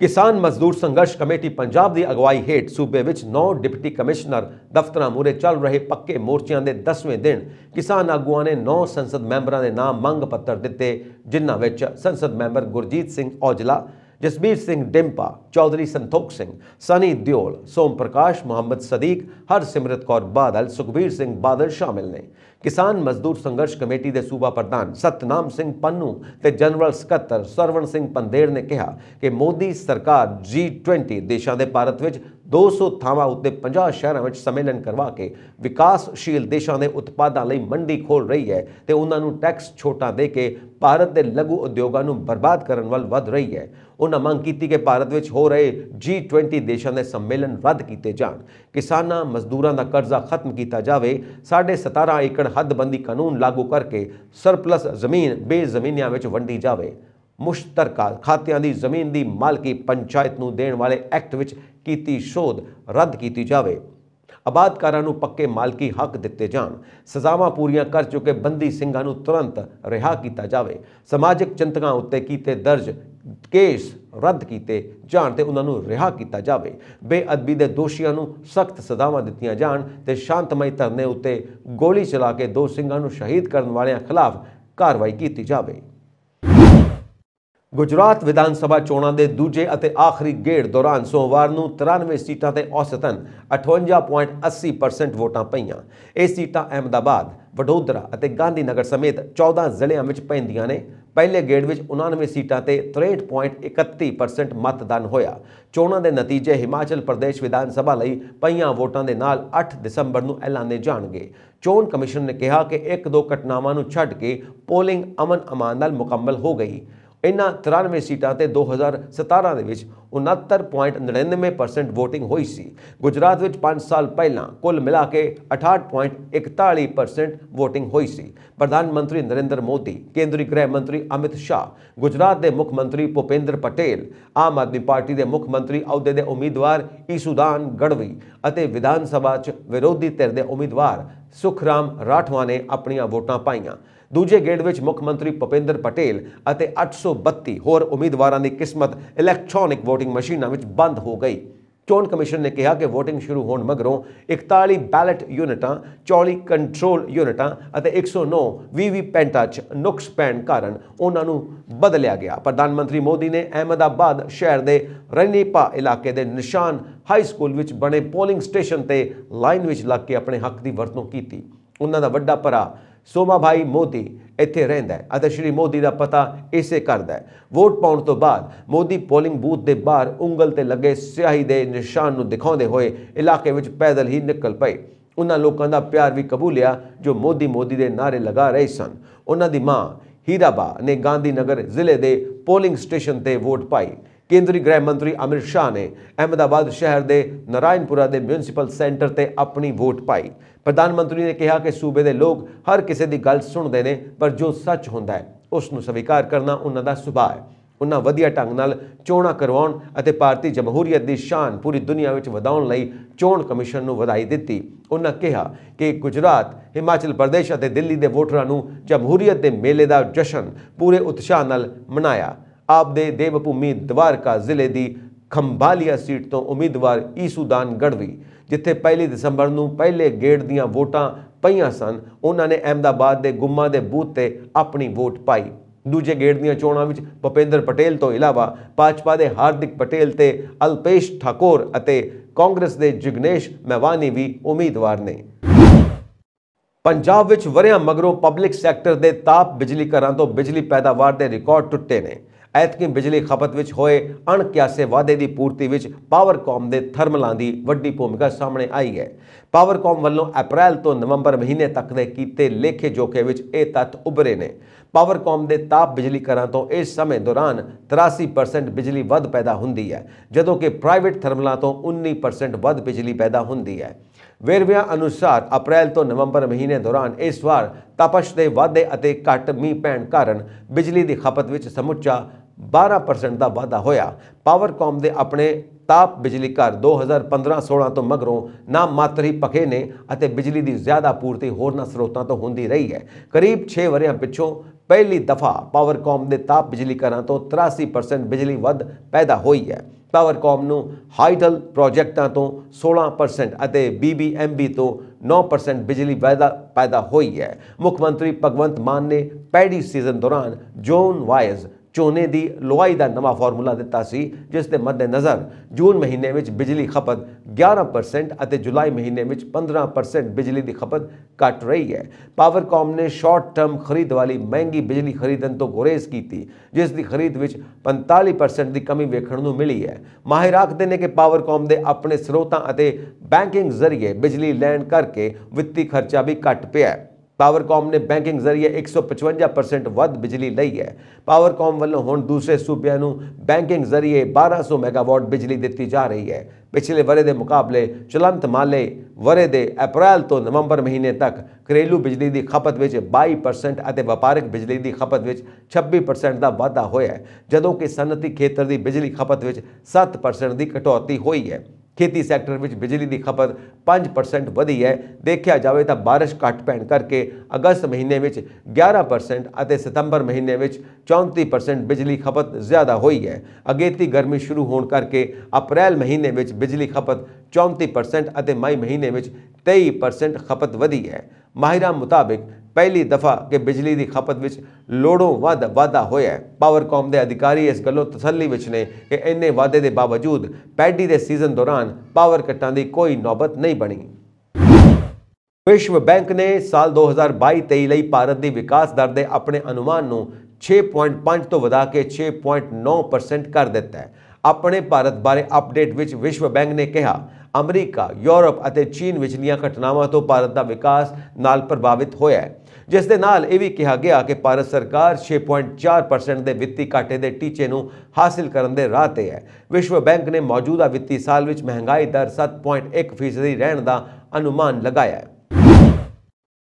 ਕਿਸਾਨ ਮਜ਼ਦੂਰ ਸੰਘਰਸ਼ ਕਮੇਟੀ ਪੰਜਾਬ ਦੀ ਅਗਵਾਈ ਹੇਠ ਸੂਬੇ ਵਿੱਚ 9 ਡਿਪਟੀ ਕਮਿਸ਼ਨਰ ਦਫ਼ਤਰਾਂ ਮੂਰੇ ਚੱਲ ਰਹੇ ਪੱਕੇ ਮੋਰਚਿਆਂ ਦੇ 10ਵੇਂ ਦਿਨ ਕਿਸਾਨ ਆਗੂਆਂ ਨੇ 9 ਸੰਸਦ ਮੈਂਬਰਾਂ ਦੇ ਨਾਮ ਮੰਗ ਪੱਤਰ ਦਿੱਤੇ ਜਿਨ੍ਹਾਂ ਵਿੱਚ ਸੰਸਦ ਮੈਂਬਰ ਗੁਰਜੀਤ ਸਿੰਘ ਔਜਲਾ ਜਸਬੀਰ ਸਿੰਘ ਡਿੰਪਾ ਚੌਧਰੀ ਸੰਤੋਖ ਸਿੰਘ ਸਨੀ ਦਿਓਲ ਸੋਮ ਪ੍ਰਕਾਸ਼ ਮੁਹੰਮਦ ਸਦੀਕ ਹਰ ਸਿਮਰਤ ਕੌਰ ਬਾਦਲ ਸੁਖਬੀਰ ਸਿੰਘ ਬਾਦਲ ਸ਼ਾਮਿਲ ਨੇ ਕਿਸਾਨ ਮਜ਼ਦੂਰ ਸੰਘਰਸ਼ ਕਮੇਟੀ ਦੇ ਸੂਬਾ ਪ੍ਰਧਾਨ ਸਤਨਾਮ ਸਿੰਘ ਪੰਨੂ ਤੇ ਜਨਰਲ ਸਕੱਤਰ ਸਰਵਣ ਸਿੰਘ ਪੰਦੇੜ ਨੇ ਕਿਹਾ ਕਿ ਮੋਦੀ ਸਰਕਾਰ G20 ਦੇਸ਼ਾਂ ਦੇ ਭਾਰਤ ਵਿੱਚ 200 ਥਾਵਾਂ ਉੱਤੇ 50 ਸ਼ਹਿਰਾਂ ਵਿੱਚ ਸੰਮੇਲਨ ਕਰਵਾ ਕੇ ਵਿਕਾਸਸ਼ੀਲ ਦੇਸ਼ਾਂ ਦੇ ਉਤਪਾਦਾਂ ਲਈ ਮੰਡੀ ਖੋਲ ਰਹੀ ਹੈ ਤੇ ਉਹਨਾਂ ਨੂੰ ਟੈਕਸ ਛੋਟਾਂ ਦੇ ਕੇ ਭਾਰਤ ਦੇ ਲਘੂ ਉਦਯੋਗਾਂ ਨੂੰ ਬਰਬਾਦ ਕਰਨ ਵੱਲ ਵੱਧ ਰਹੀ ਹੈ ਉਹਨਾਂ ਮੰਗ ਕੀਤੀ ਕਿ ਭਾਰਤ ਵਿੱਚ ਹੋ ਰਹੇ G20 ਦੇਸ਼ਾਂ ਦੇ ਸੰਮੇਲਨ ਰੱਦ ਕੀਤੇ ਜਾਣ ਕਿਸਾਨਾਂ ਮਜ਼ਦੂਰਾਂ ਦਾ ਕਰਜ਼ਾ ਖਤਮ ਕੀਤਾ ਜਾਵੇ 17.5 ਏਕੜ ਹੱਦਬੰਦੀ ਕਾਨੂੰਨ ਲਾਗੂ ਕਰਕੇ ਸਰਪਲਸ ਜ਼ਮੀਨ ਬੇਜ਼ਮੀਨੀਆਂ ਵਿੱਚ ਵੰਡੀ ਜਾਵੇ ਮੁਸ਼ਤਰਕਾ ਖਾਤਿਆਂ ਦੀ ਜ਼ਮੀਨ ਦੀ ਮਾਲਕੀ ਪੰਚਾਇਤ ਨੂੰ ਦੇਣ ਵਾਲੇ ਐਕਟ ਵਿੱਚ ਕੀਤੀ ਸ਼ੋਧ ਰੱਦ ਕੀਤੀ ਜਾਵੇ ਆਬਾਦਕਾਰਾਂ ਨੂੰ ਪੱਕੇ ਮਾਲਕੀ ਹੱਕ ਦਿੱਤੇ ਜਾਣ ਸਜ਼ਾਵਾਂ ਪੂਰੀਆਂ ਕਰ ਚੁੱਕੇ ਬੰਦੀ ਸਿੰਘਾਂ ਨੂੰ ਤੁਰੰਤ ਰਿਹਾ ਕੀਤਾ ਜਾਵੇ ਸਮਾਜਿਕ ਚਿੰਤਕਾਂ ਉੱਤੇ ਕੀਤੇ ਦਰਜ ਕੇਸ ਰੱਦ ਕੀਤੇ ਜਾਣ ਤੇ ਉਹਨਾਂ ਨੂੰ ਰਿਹਾ ਕੀਤਾ ਜਾਵੇ ਬੇਅਦਬੀ ਦੇ ਦੋਸ਼ੀਆਂ ਨੂੰ ਸਖਤ ਸਜ਼ਾਵਾਂ ਦਿੱਤੀਆਂ ਜਾਣ ਤੇ ਸ਼ਾਂਤਮਈ ਧਰਨੇ ਉੱਤੇ ਗੋਲੀ ਚਲਾ ਕੇ ਦੋ ਸਿੰਘਾਂ ਨੂੰ ਸ਼ਹੀਦ ਕਰਨ ਵਾਲਿਆਂ ਖਿਲਾਫ ਕਾਰਵਾਈ ਕੀਤੀ ਜਾਵੇ ਗੁਜਰਾਤ ਵਿਧਾਨ ਸਭਾ ਚੋਣਾਂ ਦੇ ਦੂਜੇ ਅਤੇ ਆਖਰੀ ਗੇੜ ਦੌਰਾਨ ਸੋਮਵਾਰ ਨੂੰ 93 ਸੀਟਾਂ ਤੇ ਔਸਤਨ 58.80% ਵੋਟਾਂ ਪਈਆਂ ਇਹ ਸੀਟਾਂ ਅਹਿਮਦਾਬਾਦ ਵਡੋਦਰਾ ਅਤੇ ਗਾਂਧੀਨਗਰ ਸਮੇਤ 14 ਜ਼ਿਲ੍ਹਿਆਂ ਵਿੱਚ ਪੈਂਦੀਆਂ ਨੇ ਪਹਿਲੇ ਗੇੜ ਵਿੱਚ 99 ਸੀਟਾਂ ਤੇ 63.31% ਮਤਦਾਨ ਹੋਇਆ ਚੋਣਾਂ ਦੇ ਨਤੀਜੇ ਹਿਮਾਚਲ ਪ੍ਰਦੇਸ਼ ਵਿਧਾਨ ਸਭਾ ਲਈ ਪਈਆਂ ਵੋਟਾਂ ਦੇ ਨਾਲ 8 ਦਸੰਬਰ ਨੂੰ ਐਲਾਨੇ ਜਾਣਗੇ ਚੋਣ ਕਮਿਸ਼ਨ ਨੇ ਕਿਹਾ ਕਿ ਇੱਕ ਦੋ ਘਟਨਾਵਾਂ ਨੂੰ ਛੱਡ ਕੇ ਪੋਲਿੰਗ ਅਮਨ ਅਮਾਨ ਨਾਲ ਮੁਕੰਮਲ ਹੋ ਗਈ ਇਹਨਾਂ 93 ਸੀਟਾਂ ਤੇ 2017 ਦੇ ਵਿੱਚ 69.99% VOTING ਹੋਈ ਸੀ ਗੁਜਰਾਤ ਵਿੱਚ 5 ਸਾਲ ਪਹਿਲਾਂ ਕੁੱਲ ਮਿਲਾ ਕੇ 68.41% VOTING ਹੋਈ ਸੀ ਪ੍ਰਧਾਨ ਮੰਤਰੀ ਨਰਿੰਦਰ ਮੋਦੀ ਕੇਂਦਰੀ ਗ੍ਰਹਿ ਮੰਤਰੀ ਅਮਿਤ ਸ਼ਾਹ ਗੁਜਰਾਤ ਦੇ ਮੁੱਖ ਮੰਤਰੀ ਭੁਪੇਂਦਰ ਪਟੇਲ ਆਮ ਆਦਮੀ ਪਾਰਟੀ ਦੇ ਮੁੱਖ ਮੰਤਰੀ ਅਹੁਦੇ ਦੇ ਉਮੀਦਵਾਰ ਈਸੂਦਾਨ ਗੜਵੀ ਅਤੇ ਵਿਧਾਨ ਸਭਾ 'ਚ ਵਿਰੋਧੀ ਧਿਰ ਦੇ ਉਮੀਦਵਾਰ ਸੁਖਰਾਮ ਰਾਠਵਾ ਨੇ ਆਪਣੀਆਂ ਵੋਟਾਂ ਪਾਈਆਂ ਦੂਜੇ ਗੇੜ ਵਿੱਚ ਮੁੱਖ ਮੰਤਰੀ ਭ ព ਿੰਦਰ ਪਟੇਲ ਅਤੇ 832 ਹੋਰ ਉਮੀਦਵਾਰਾਂ ਦੀ ਕਿਸਮਤ ਇਲੈਕਟ੍ਰੋਨਿਕ VOTING ਮਸ਼ੀਨਾਂ ਵਿੱਚ ਬੰਦ ਹੋ ਗਈ ਚੋਣ ਕਮਿਸ਼ਨ ਨੇ ਕਿਹਾ ਕਿ VOTING ਸ਼ੁਰੂ ਹੋਣ ਮਗਰੋਂ 41 ਬੈਲਟ ਯੂਨਿਟਾਂ 44 ਕੰਟਰੋਲ ਯੂਨਿਟਾਂ ਅਤੇ 109 VV ਪੈਂਟਾਂ 'ਚ ਨੁਕਸ ਪੈਣ ਕਾਰਨ ਉਹਨਾਂ ਨੂੰ ਬਦਲਿਆ ਗਿਆ ਪ੍ਰਧਾਨ ਮੰਤਰੀ ਮੋਦੀ ਨੇ ਅਹਿਮਦਾਬਾਦ ਸ਼ਹਿਰ ਦੇ ਰੈਨੀਪਾ ਇਲਾਕੇ ਦੇ ਨਿਸ਼ਾਨ ਹਾਈ ਸਕੂਲ ਵਿੱਚ ਬਣੇ ਪੋਲਿੰਗ ਸਟੇਸ਼ਨ ਤੇ ਲਾਈਨ ਵਿੱਚ ਲੱਗ ਕੇ ਆਪਣੇ ਹੱਕ ਦੀ ਵਰਤੋਂ ਕੀਤੀ ਉਹਨਾਂ ਦਾ ਵੱਡਾ ਭਰਾ ਭਾਈ ਮੋਦੀ ਇੱਥੇ ਰਹਿੰਦਾ ਹੈ ਅਤੇ ਸ਼੍ਰੀ ਮੋਦੀ ਦਾ ਪਤਾ ਇਸੇ ਕਰਦਾ ਹੈ ਵੋਟ ਪਾਉਣ ਤੋਂ ਬਾਅਦ ਮੋਦੀ ਪੋਲਿੰਗ ਬੂਥ ਦੇ ਬਾਹਰ ਉਂਗਲ ਤੇ ਲੱਗੇ ਸਿਆਹੀ ਦੇ ਨਿਸ਼ਾਨ ਨੂੰ ਦਿਖਾਉਂਦੇ ਹੋਏ ਇਲਾਕੇ ਵਿੱਚ ਪੈਦਲ ਹੀ ਨਿਕਲ ਪਏ ਉਹਨਾਂ ਲੋਕਾਂ ਦਾ ਪਿਆਰ ਵੀ ਕਬੂਲਿਆ ਜੋ ਮੋਦੀ ਮੋਦੀ ਦੇ ਨਾਰੇ ਲਗਾ ਰਹੇ ਸਨ ਉਹਨਾਂ ਦੀ ਮਾਂ ਹੀਰਾਬਾ ਨੇ ਗਾਂਧੀ ਨਗਰ ਜ਼ਿਲ੍ਹੇ ਦੇ ਪੋਲਿੰਗ ਸਟੇਸ਼ਨ ਤੇ ਵੋਟ ਪਾਈ ਕੇਂਦਰੀ ਗ੍ਰਹਿ ਮੰਤਰੀ ਅਮਿਤ ਸ਼ਾਹ ਨੇ ਅਹਿਮਦਾਬਾਦ ਸ਼ਹਿਰ ਦੇ ਨਰਾਇਣਪੁਰਾ ਦੇ ਮਿਊਨਿਸਪਲ ਸੈਂਟਰ ਤੇ ਆਪਣੀ ਵੋਟ ਪਾਈ ਪ੍ਰਧਾਨ ਮੰਤਰੀ ਨੇ ਕਿਹਾ ਕਿ ਸੂਬੇ ਦੇ ਲੋਕ ਹਰ ਕਿਸੇ ਦੀ ਗੱਲ ਸੁਣਦੇ ਨੇ ਪਰ ਜੋ ਸੱਚ ਹੁੰਦਾ ਹੈ ਉਸ ਨੂੰ ਸਵੀਕਾਰ ਕਰਨਾ ਉਹਨਾਂ ਦਾ ਸੁਭਾਅ ਹੈ ਉਹਨਾਂ ਵਧੀਆ ਢੰਗ ਨਾਲ ਚੋਣਾਂ ਕਰਵਾਉਣ ਅਤੇ ਭਾਰਤੀ ਜਮਹੂਰੀਅਤ ਦੀ ਸ਼ਾਨ ਪੂਰੀ ਦੁਨੀਆ ਵਿੱਚ ਵਧਾਉਣ ਲਈ ਚੋਣ ਕਮਿਸ਼ਨ ਨੂੰ ਵਧਾਈ ਦਿੱਤੀ ਉਹਨਾਂ ਕਿਹਾ ਕਿ ਗੁਜਰਾਤ ਹਿਮਾਚਲ ਪ੍ਰਦੇਸ਼ ਅਤੇ ਦਿੱਲੀ ਦੇ ਵੋਟਰਾਂ ਨੂੰ ਜਮਹੂਰੀਅਤ ਦੇ ਮੇਲੇ ਦਾ ਜਸ਼ਨ ਪੂਰੇ ਉਤਸ਼ਾਹ ਨਾਲ ਮਨਾਇਆ ਆਪ ਦੇ ਦੇਵਭੂਮੀ ਦਵਾਰਕਾ ਜ਼ਿਲ੍ਹੇ ਦੀ ਖੰਬਾਲੀਆ ਸੀਟ ਤੋਂ ਉਮੀਦਵਾਰ ਈਸੂਦਾਨ ਗੜਵੀ ਜਿੱਥੇ 1 ਦਸੰਬਰ ਨੂੰ ਪਹਿਲੇ ਗੇੜ ਦੀਆਂ ਵੋਟਾਂ ਪਈਆਂ ਸਨ ਉਹਨਾਂ ਨੇ ਅਹਿਮਦਾਬਾਦ ਦੇ ਗੁੰਮਾ ਦੇ ਬੂਥ ਤੇ ਆਪਣੀ ਵੋਟ ਪਾਈ ਦੂਜੇ ਗੇੜ ਦੀਆਂ ਚੋਣਾਂ ਵਿੱਚ ਭਪੇਂਦਰ ਪਟੇਲ ਤੋਂ ਇਲਾਵਾ ਪਾਜਪਾ ਦੇ ਹਾਰਦਿਕ ਪਟੇਲ ਤੇ ਅਲਪੇਸ਼ ਠਾਕੁਰ ਅਤੇ ਕਾਂਗਰਸ ਦੇ ਜਿਗਨੇਸ਼ ਮੈਵਾਨੀ ਵੀ ਉਮੀਦਵਾਰ ਨੇ ਪੰਜਾਬ ਵਿੱਚ ਵਰਿਆਂ ਮਗਰੋਂ ਪਬਲਿਕ ਸੈਕਟਰ ਦੇ ਤਾਪ ਬਿਜਲੀ ਘਰਾਂ ਤੋਂ ਬਿਜਲੀ ਪੈਦਾਵਾਰ ਦੇ ਰਿਕਾਰਡ ਟੁੱਟੇ ਨੇ ਐਤਕੀ ਬਿਜਲੀ ਖਪਤ ਵਿੱਚ ਹੋਏ ਅਣਕਿਆਸੇ ਵਾਅਦੇ ਦੀ ਪੂਰਤੀ ਵਿੱਚ ਪਾਵਰਕਾਮ ਦੇ ਥਰਮਲਾਂ ਦੀ ਵੱਡੀ ਭੂਮਿਕਾ ਸਾਹਮਣੇ ਆਈ ਹੈ ਪਾਵਰਕਾਮ ਵੱਲੋਂ ਅਪ੍ਰੈਲ ਤੋਂ ਨਵੰਬਰ ਮਹੀਨੇ ਤੱਕ ਦੇ ਕੀਤੇ ਲੇਖੇ ਜੋਖੇ ਵਿੱਚ ਇਹ ਤੱਤ ਉਭਰੇ ਨੇ ਪਾਵਰਕਾਮ ਦੇ ਤਾਪ ਬਿਜਲੀ ਕਰਾਂ ਤੋਂ ਇਸ ਸਮੇਂ ਦੌਰਾਨ 83% ਬਿਜਲੀ ਵੱਧ ਪੈਦਾ ਹੁੰਦੀ ਹੈ ਜਦੋਂ ਕਿ ਪ੍ਰਾਈਵੇਟ ਥਰਮਲਾਂ ਤੋਂ 19% ਵੱਧ ਬਿਜਲੀ ਪੈਦਾ ਹੁੰਦੀ ਹੈ ਵੇਰਵਿਆਂ ਅਨੁਸਾਰ ਅਪ੍ਰੈਲ ਤੋਂ ਨਵੰਬਰ ਮਹੀਨੇ ਦੌਰਾਨ ਇਸ ਵਾਰ ਤਪਸ਼ ਦੇ ਵਾਧੇ ਅਤੇ ਘੱਟ ਮੀਂਹ ਪੈਣ ਕਾਰਨ ਬਿਜਲੀ ਦੀ ਖਪਤ ਵਿੱਚ ਸਮੁੱਚਾ 12% ਦਾ ਵਾਧਾ ਹੋਇਆ ਪਾਵਰਕਾਮ ਦੇ ਆਪਣੇ ਤਾਪ ਬਿਜਲੀ ਘਰ 2015-16 ਤੋਂ ਮਗਰੋਂ ਨਾ ਮਾਤਰ ਹੀ ਪਕੇ ਨੇ ਅਤੇ ਬਿਜਲੀ ਦੀ ਜ਼ਿਆਦਾ ਪੂਰਤੀ ਹੋਰਨਾਂ ਸਰੋਤਾਂ ਤੋਂ ਹੁੰਦੀ ਰਹੀ ਹੈ ਕਰੀਬ 6 ਵਰਿਆਂ ਪਿੱਛੋਂ ਪਹਿਲੀ ਦਫਾ ਪਾਵਰਕਾਮ ਦੇ ਤਾਪ ਬਿਜਲੀ ਘਰਾਂ ਤੋਂ 83% ਬਿਜਲੀ ਵੱਧ ਪੈਦਾ ਹੋਈ ਹੈ ਪਾਵਰਕਾਮ ਨੂੰ ਹਾਈਡਲ ਪ੍ਰੋਜੈਕਟਾਂ ਤੋਂ 16% ਅਤੇ BBMB ਤੋਂ 9% ਬਿਜਲੀ ਵਾਧਾ ਪੈਦਾ ਹੋਈ ਹੈ ਮੁੱਖ ਮੰਤਰੀ ਭਗਵੰਤ ਮਾਨ ਨੇ ਪੈੜੀ ਸੀਜ਼ਨ ਦੌਰਾਨ ਜ਼ੋਨ ਵਾਈਜ਼ ਝੋਨੇ ਦੀ ਲੋਹਾਈ ਦਾ ਨਵਾਂ ਫਾਰਮੂਲਾ ਦਿੱਤਾ ਸੀ ਜਿਸ ਦੇ ਮੱਦੇਨਜ਼ਰ ਜੂਨ ਮਹੀਨੇ ਵਿੱਚ ਬਿਜਲੀ ਖਪਤ 11% ਅਤੇ ਜੁਲਾਈ ਮਹੀਨੇ ਵਿੱਚ 15% ਬਿਜਲੀ ਦੀ ਖਪਤ ਘਟ ਰਹੀ ਹੈ ਪਾਵਰਕਾਮ ਨੇ ਸ਼ਾਰਟ ਟਰਮ ਖਰੀਦ ਵਾਲੀ ਮਹਿੰਗੀ ਬਿਜਲੀ ਖਰੀਦਣ ਤੋਂ ਗੁਰੇਜ਼ ਕੀਤੀ ਜਿਸ ਦੀ ਖਰੀਦ ਵਿੱਚ 45% ਦੀ ਕਮੀ ਵੇਖਣ ਨੂੰ ਮਿਲੀ ਹੈ ਮਾਹਿਰ ਆਖਦੇ ਨੇ ਕਿ ਪਾਵਰਕਾਮ ਦੇ ਆਪਣੇ ਸਰੋਤਾਂ ਅਤੇ ਬੈਂਕਿੰਗ ਜ਼ਰੀਏ ਬਿਜਲੀ ਲੈਣ ਕਰਕੇ ਵਿੱਤੀ ਖਰਚਾ ਵੀ ਘਟ ਪਿਆ ਹੈ ਪਾਵਰਕਾਮ ਨੇ ਬੈਂਕਿੰਗ ਜ਼ਰੀਏ 155% ਵੱਧ ਬਿਜਲੀ ਲਈ ਹੈ ਪਾਵਰਕਾਮ ਵੱਲੋਂ ਹੁਣ ਦੂਸਰੇ ਸੂਬਿਆਂ ਨੂੰ ਬੈਂਕਿੰਗ ਜ਼ਰੀਏ 1200 ਮੈਗਾਵਾਟ ਬਿਜਲੀ ਦਿੱਤੀ ਜਾ ਰਹੀ ਹੈ ਪਿਛਲੇ ਵਰੇ ਦੇ ਮੁਕਾਬਲੇ ਚਲੰਤ ਮਾਲੇ ਵਰੇ ਦੇ ਅਪ੍ਰੈਲ ਤੋਂ ਨਵੰਬਰ ਮਹੀਨੇ ਤੱਕ ਘਰੇਲੂ ਬਿਜਲੀ ਦੀ ਖਪਤ ਵਿੱਚ 22% ਅਤੇ ਵਪਾਰਕ ਬਿਜਲੀ ਦੀ ਖਪਤ ਵਿੱਚ 26% ਦਾ ਵਾਧਾ ਹੋਇਆ ਜਦੋਂ ਕਿ ਸਨਅਤੀ ਖੇਤਰ ਦੀ ਬਿਜਲੀ ਖਪਤ ਵਿੱਚ 7% ਦੀ ਕਟੌਤੀ ਹੋਈ ਹੈ ਖੇਤੀ ਸੈਕਟਰ ਵਿੱਚ ਬਿਜਲੀ ਦੀ ਖਪਤ 5% ਵਧੀ ਹੈ ਦੇਖਿਆ ਜਾਵੇ ਤਾਂ بارش ਘੱਟ ਪੈਣ ਕਰਕੇ ਅਗਸਤ ਮਹੀਨੇ ਵਿੱਚ 11% ਅਤੇ ਸਤੰਬਰ ਮਹੀਨੇ ਵਿੱਚ 34% ਬਿਜਲੀ ਖਪਤ ਜ਼ਿਆਦਾ ਹੋਈ ਹੈ ਅਗੇਤੀ ਗਰਮੀ ਸ਼ੁਰੂ ਹੋਣ ਕਰਕੇ ਅਪ੍ਰੈਲ ਮਹੀਨੇ ਵਿੱਚ ਬਿਜਲੀ ਖਪਤ 34% ਅਤੇ ਮਈ ਮਹੀਨੇ ਵਿੱਚ 23% ਖਪਤ ਵਧੀ ਹੈ ਮਾਹਿਰਾਂ ਮੁਤਾਬਕ ਪਹਿਲੀ ਦਫਾ ਕਿ ਬਿਜਲੀ ਦੀ ਖਪਤ ਵਿੱਚ ਲੋੜੋਂ ਵੱਧ ਵਾਧਾ ਹੋਇਆ ਹੈ ਪਾਵਰਕਾਮ ਦੇ ਅਧਿਕਾਰੀ ਇਸ ਗੱਲੋਂ ਤਸੱਲੀ ਵਿੱਚ ਨੇ ਕਿ ਇੰਨੇ ਵਾਧੇ ਦੇ ਬਾਵਜੂਦ ਪੈਡੀ ਦੇ ਸੀਜ਼ਨ ਦੌਰਾਨ ਪਾਵਰ ਕੱਟਾਂ ਦੀ ਕੋਈ ਨੌਬਤ ਨਹੀਂ ਬਣੀ ਵਿਸ਼ਵ ਬੈਂਕ ਨੇ ਸਾਲ 2022-23 ਲਈ ਭਾਰਤ ਦੀ ਵਿਕਾਸ ਦਰ ਦੇ ਆਪਣੇ ਅਨੁਮਾਨ ਨੂੰ 6.5 ਤੋਂ ਵਧਾ ਕੇ 6.9% ਕਰ ਦਿੱਤਾ ਹੈ ਆਪਣੇ ਭਾਰਤ ਬਾਰੇ ਅਪਡੇਟ ਵਿੱਚ ਵਿਸ਼ਵ ਬੈਂਕ ਨੇ ਕਿਹਾ ਅਮਰੀਕਾ ਯੂਰਪ ਅਤੇ ਚੀਨ ਵਿਚਲੀਆਂ ਘਟਨਾਵਾਂ ਤੋਂ ਭਾਰਤ ਦਾ ਵਿਕਾਸ ਨਾਲ ਪ੍ਰਭਾਵਿਤ ਹੋਇਆ ਹੈ ਜਿਸ ਦੇ ਨਾਲ ਇਹ ਵੀ ਕਿਹਾ ਗਿਆ ਕਿ ਭਾਰਤ ਸਰਕਾਰ 6.4% ਦੇ ਵਿੱਤੀ ਘਾਟੇ ਦੇ ਟੀਚੇ ਨੂੰ ਹਾਸਲ ਕਰਨ ਦੇ ਰਾਹ ਤੇ ਹੈ ਵਿਸ਼ਵ ਬੈਂਕ ਨੇ ਮੌਜੂਦਾ ਵਿੱਤੀ ਸਾਲ ਵਿੱਚ ਮਹਿੰਗਾਈ ਦਰ 7.1 ਰਹਿਣ ਦਾ ਅਨੁਮਾਨ ਲਗਾਇਆ ਹੈ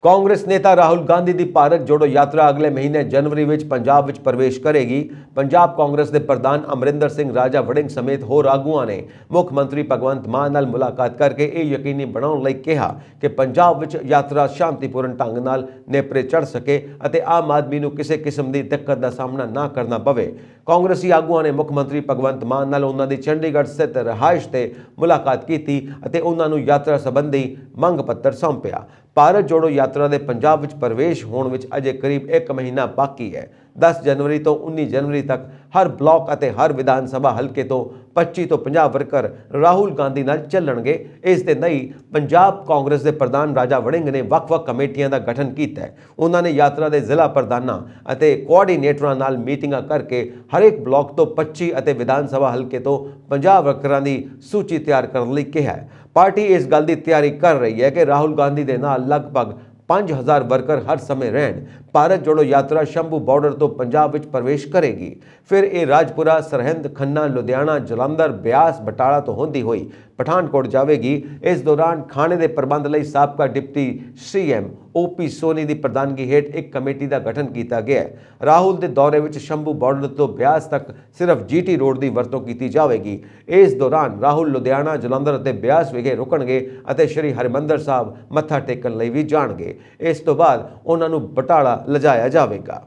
ਕਾਂਗਰਸ ਨੇਤਾ ਰਾਹੁਲ ਗਾਂਧੀ ਦੀ ਭਾਰਤ ਜੋੜੋ ਯਾਤਰਾ ਅਗਲੇ ਮਹੀਨੇ ਜਨਵਰੀ ਵਿੱਚ ਪੰਜਾਬ ਵਿੱਚ ਪ੍ਰਵੇਸ਼ ਕਰੇਗੀ ਪੰਜਾਬ ਕਾਂਗਰਸ ਦੇ ਪ੍ਰਧਾਨ ਅਮਰਿੰਦਰ ਸਿੰਘ ਰਾਜਾ ਵੜਿੰਗ ਸਮੇਤ ਹੋਰ ਆਗੂਆਂ ਨੇ ਮੁੱਖ ਮੰਤਰੀ ਭਗਵੰਤ ਮਾਨ ਨਾਲ ਮੁਲਾਕਾਤ ਕਰਕੇ ਇਹ ਯਕੀਨੀ ਬਣਾਉਣ ਲਈ ਕਿਹਾ ਕਿ ਪੰਜਾਬ ਵਿੱਚ ਯਾਤਰਾ ਸ਼ਾਂਤੀਪੂਰਨ ਢੰਗ ਨਾਲ ਨੇਪਰੇ ਚੜ ਸਕੇ ਅਤੇ ਆਮ ਆਦਮੀ ਨੂੰ ਕਿਸੇ ਕਿਸਮ ਦੀ ਦਿੱਕਤ ਦਾ ਸਾਹਮਣਾ ਨਾ ਕਰਨਾ ਪਵੇ ਕਾਂਗਰਸੀ ਆਗੂਆਂ ਨੇ ਮੁੱਖ ਮੰਤਰੀ ਭਗਵੰਤ ਮਾਨ ਨਾਲ ਉਹਨਾਂ ਦੀ ਚੰਡੀਗੜ੍ਹ ਸਥਿਤ ਰਹਾਇਸ਼ ਤੇ ਮੁਲਾਕਾਤ ਕੀਤੀ ਅਤੇ ਉਹਨਾਂ ਨੂੰ ਯਾਤਰਾ ਸੰਬੰਧੀ ਮੰਗ ਪੱਤਰ ਸੌਂਪਿਆ ਭਾਰਤ ਜੋੜੋ ਯਾਤਰਾ ਦੇ ਪੰਜਾਬ ਵਿੱਚ ਪ੍ਰਵੇਸ਼ ਹੋਣ ਵਿੱਚ ਅਜੇ ਕਰੀਬ 1 ਮਹੀਨਾ ਬਾਕੀ ਹੈ 10 ਜਨਵਰੀ ਤੋਂ 19 ਜਨਵਰੀ ਤੱਕ ਹਰ ਬਲਾਕ ਅਤੇ ਹਰ ਵਿਧਾਨ ਸਭਾ ਹਲਕੇ ਤੋਂ 25 ਤੋਂ 50 ਵਰਕਰ ਰਾਹੁਲ ਗਾਂਧੀ ਨਾਲ ਚੱਲਣਗੇ ਇਸ ਦੇ ਨਹੀਂ ਪੰਜਾਬ ਕਾਂਗਰਸ ਦੇ ਪ੍ਰਧਾਨ ਰਾਜਾ ਵੜਿੰਗ ਨੇ ਵੱਖ-ਵੱਖ ਕਮੇਟੀਆਂ ਦਾ ਗਠਨ ਕੀਤਾ ਹੈ ਉਹਨਾਂ ਨੇ ਯਾਤਰਾ ਦੇ ਜ਼ਿਲ੍ਹਾ ਪ੍ਰਧਾਨਾਂ ਅਤੇ ਕੋਆਰਡੀਨੇਟਰਾਂ ਨਾਲ ਮੀਟਿੰਗਾਂ ਕਰਕੇ ਹਰੇਕ ਬਲਾਕ ਤੋਂ 25 ਅਤੇ ਵਿਧਾਨ ਸਭਾ ਹਲਕੇ ਤੋਂ 50 ਵਰਕਰਾਂ ਦੀ ਸੂਚੀ ਤਿਆਰ ਕਰਨ ਲਈ ਕਿਹਾ ਹੈ ਪਾਰਟੀ ਇਸ ਗੱਲ ਦੀ ਤਿਆਰੀ ਕਰ ਰਹੀ ਹੈ ਕਿ ਰਾਹੁਲ ਗਾਂਧੀ ਦੇ ਨਾਲ ਲਗਭਗ 5000 ਵਰਕਰ ਹਰ ਸਮੇਂ ਰਹਿਣ ਭਾਰਤ ਜੋੜੋ ਯਾਤਰਾ ਸ਼ੰਭੂ ਬਾਰਡਰ ਤੋਂ ਪੰਜਾਬ ਵਿੱਚ ਪ੍ਰਵੇਸ਼ ਕਰੇਗੀ ਫਿਰ ਇਹ ਰਾਜਪੁਰਾ ਸਰਹੰਦ ਖੰਨਾ ਲੁਧਿਆਣਾ ਜਲੰਧਰ ਬਿਆਸ ਬਟਾਲਾ ਤੋਂ ਹੁੰਦੀ ਹੋਈ ਪਠਾਨਕੋਟ ਜਾਵੇਗੀ ਇਸ ਦੌਰਾਨ ਖਾਣੇ ਦੇ ਪ੍ਰਬੰਧ ਲਈ ਸਾਬਕਾ ਡਿਪਟੀ ਸੀਐਮ ਓਪੀ ਸੋਨੀ ਦੀ ਪ੍ਰਧਾਨਗੀ ਹੇਠ ਇੱਕ ਕਮੇਟੀ ਦਾ ਗਠਨ ਕੀਤਾ ਗਿਆ ਹੈ ਰਾਹੁਲ ਦੇ ਦੌਰੇ ਵਿੱਚ ਸ਼ੰਭੂ ਬਾਰਡਰ ਤੋਂ ਬਿਆਸ ਤੱਕ ਸਿਰਫ ਜੀਟੀ ਰੋਡ ਦੀ ਵਰਤੋਂ ਕੀਤੀ ਜਾਵੇਗੀ ਇਸ ਦੌਰਾਨ ਰਾਹੁਲ ਲੁਧਿਆਣਾ ਜਲੰਧਰ ਅਤੇ ਬਿਆਸ ਵਿਖੇ ਰੁਕਣਗੇ ਅਤੇ ਸ੍ਰੀ ਹਰਿਮੰਦਰ ਸਾਹਿਬ ਮੱਥਾ ਟੇਕਣ ਲਈ ਵੀ ਜਾਣਗੇ ਇਸ ਤੋਂ ਬਾਅਦ ਉਹਨਾਂ ਨੂੰ ਬਟਾਲਾ ਲਜਾਇਆ ਜਾਵੇਗਾ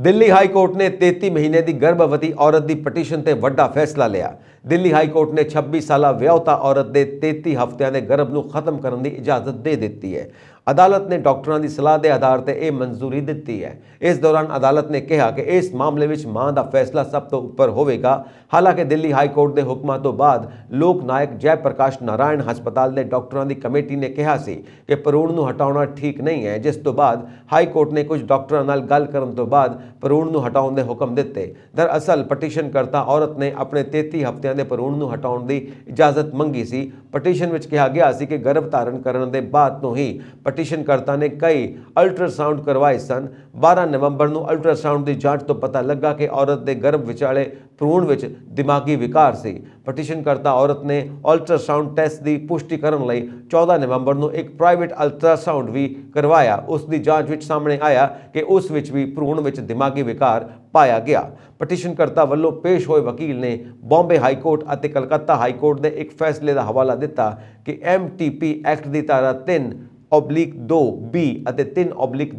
दिल्ली हाई कोर्ट ने तेती महीने की गर्भवती औरत की पटीशन से व्डा फैसला लिया दिल्ली हाई कोर्ट ने छब्बीस साल व्याहता औरत के तेती हफ्त के गर्भ को खत्म करने की इजाजत दे दी है ਅਦਾਲਤ ਨੇ ਡਾਕਟਰਾਂ ਦੀ ਸਲਾਹ ਦੇ ਆਧਾਰ ਤੇ ਇਹ ਮਨਜ਼ੂਰੀ ਦਿੱਤੀ ਹੈ ਇਸ ਦੌਰਾਨ ਅਦਾਲਤ ਨੇ ਕਿਹਾ ਕਿ ਇਸ ਮਾਮਲੇ ਵਿੱਚ ਮਾਂ ਦਾ ਫੈਸਲਾ ਸਭ ਤੋਂ ਉੱਪਰ ਹੋਵੇਗਾ ਹਾਲਾਂਕਿ ਦਿੱਲੀ ਹਾਈ ਕੋਰਟ ਦੇ ਹੁਕਮਾਂ ਤੋਂ ਬਾਅਦ ਲੋਕ ਨਾਇਕ ਜੈ ਪ੍ਰਕਾਸ਼ ਨਾਰਾਇਣ ਹਸਪਤਾਲ ਦੇ ਡਾਕਟਰਾਂ ਦੀ ਕਮੇਟੀ ਨੇ ਕਿਹਾ ਸੀ ਕਿ ਪਰੂਣ ਨੂੰ ਹਟਾਉਣਾ ਠੀਕ ਨਹੀਂ ਹੈ ਜਿਸ ਤੋਂ ਬਾਅਦ ਹਾਈ ਕੋਰਟ ਨੇ ਕੁਝ ਡਾਕਟਰਾਂ ਨਾਲ ਗੱਲ ਕਰਨ ਤੋਂ ਬਾਅਦ ਪਰੂਣ ਨੂੰ ਹਟਾਉਣ ਦੇ ਹੁਕਮ ਦਿੱਤੇ ਦਰਅਸਲ ਪਟੀਸ਼ਨ ਕਰਤਾ ਔਰਤ ਨੇ ਆਪਣੇ 33 ਹਫ਼ਤਿਆਂ ਦੇ ਪਰੂਣ ਨੂੰ ਹਟਾਉਣ ਦੀ ਇਜਾਜ਼ਤ ਮੰਗੀ ਸੀ ਪਟੀਸ਼ਨ ਵਿੱਚ ਕਿਹਾ ਗਿਆ ਸੀ ਕਿ ਗਰਭ ਧਾਰਨ ਕਰਨ ਦੇ ਬਾਅਦ ਤੋਂ ਹੀ ਪਟੀਸ਼ਨਕਰਤਾ ਨੇ ਕਈ ਅਲਟਰਾਸਾਊਂਡ ਕਰਵਾਏ ਸਨ 12 ਨਵੰਬਰ ਨੂੰ ਅਲਟਰਾਸਾਊਂਡ ਦੀ ਜਾਂਚ ਤੋਂ ਪਤਾ ਲੱਗਾ ਕਿ ਔਰਤ ਦੇ ਗਰਭ ਵਿਚਾਲੇ ਭਰੂਣ ਵਿੱਚ ਦਿਮਾਗੀ ਵਿਕਾਰ ਸੀ ਪਟੀਸ਼ਨਕਰਤਾ ਔਰਤ ਨੇ ਅਲਟਰਾਸਾਊਂਡ ਟੈਸਟ ਦੀ ਪੁਸ਼ਟੀ ਕਰਨ ਲਈ 14 ਨਵੰਬਰ ਨੂੰ ਇੱਕ ਪ੍ਰਾਈਵੇਟ ਅਲਟਰਾਸਾਊਂਡ ਵੀ ਕਰਵਾਇਆ ਉਸ ਦੀ ਜਾਂਚ ਵਿੱਚ ਸਾਹਮਣੇ ਆਇਆ ਕਿ ਉਸ ਵਿੱਚ ਵੀ ਭਰੂਣ ਵਿੱਚ ਦਿਮਾਗੀ ਵਿਕਾਰ ਪਾਇਆ ਗਿਆ ਪਟੀਸ਼ਨਕਰਤਾ ਵੱਲੋਂ ਪੇਸ਼ ਹੋਏ ਵਕੀਲ ਨੇ ਬੰਬੇ ਹਾਈ ਕੋਰਟ ਅਤੇ ਕਲਕੱਤਾ ਹਾਈ ਕੋਰਟ ਦੇ ਇੱਕ ਫੈਸਲੇ ਦਾ ਹਵਾਲਾ ਦਿੱਤਾ ਕਿ ਐਮਟੀਪੀ ਐਕਟ ਦੀ ਧਾਰਾ 3 2 ਬੀ ਅਤੇ 3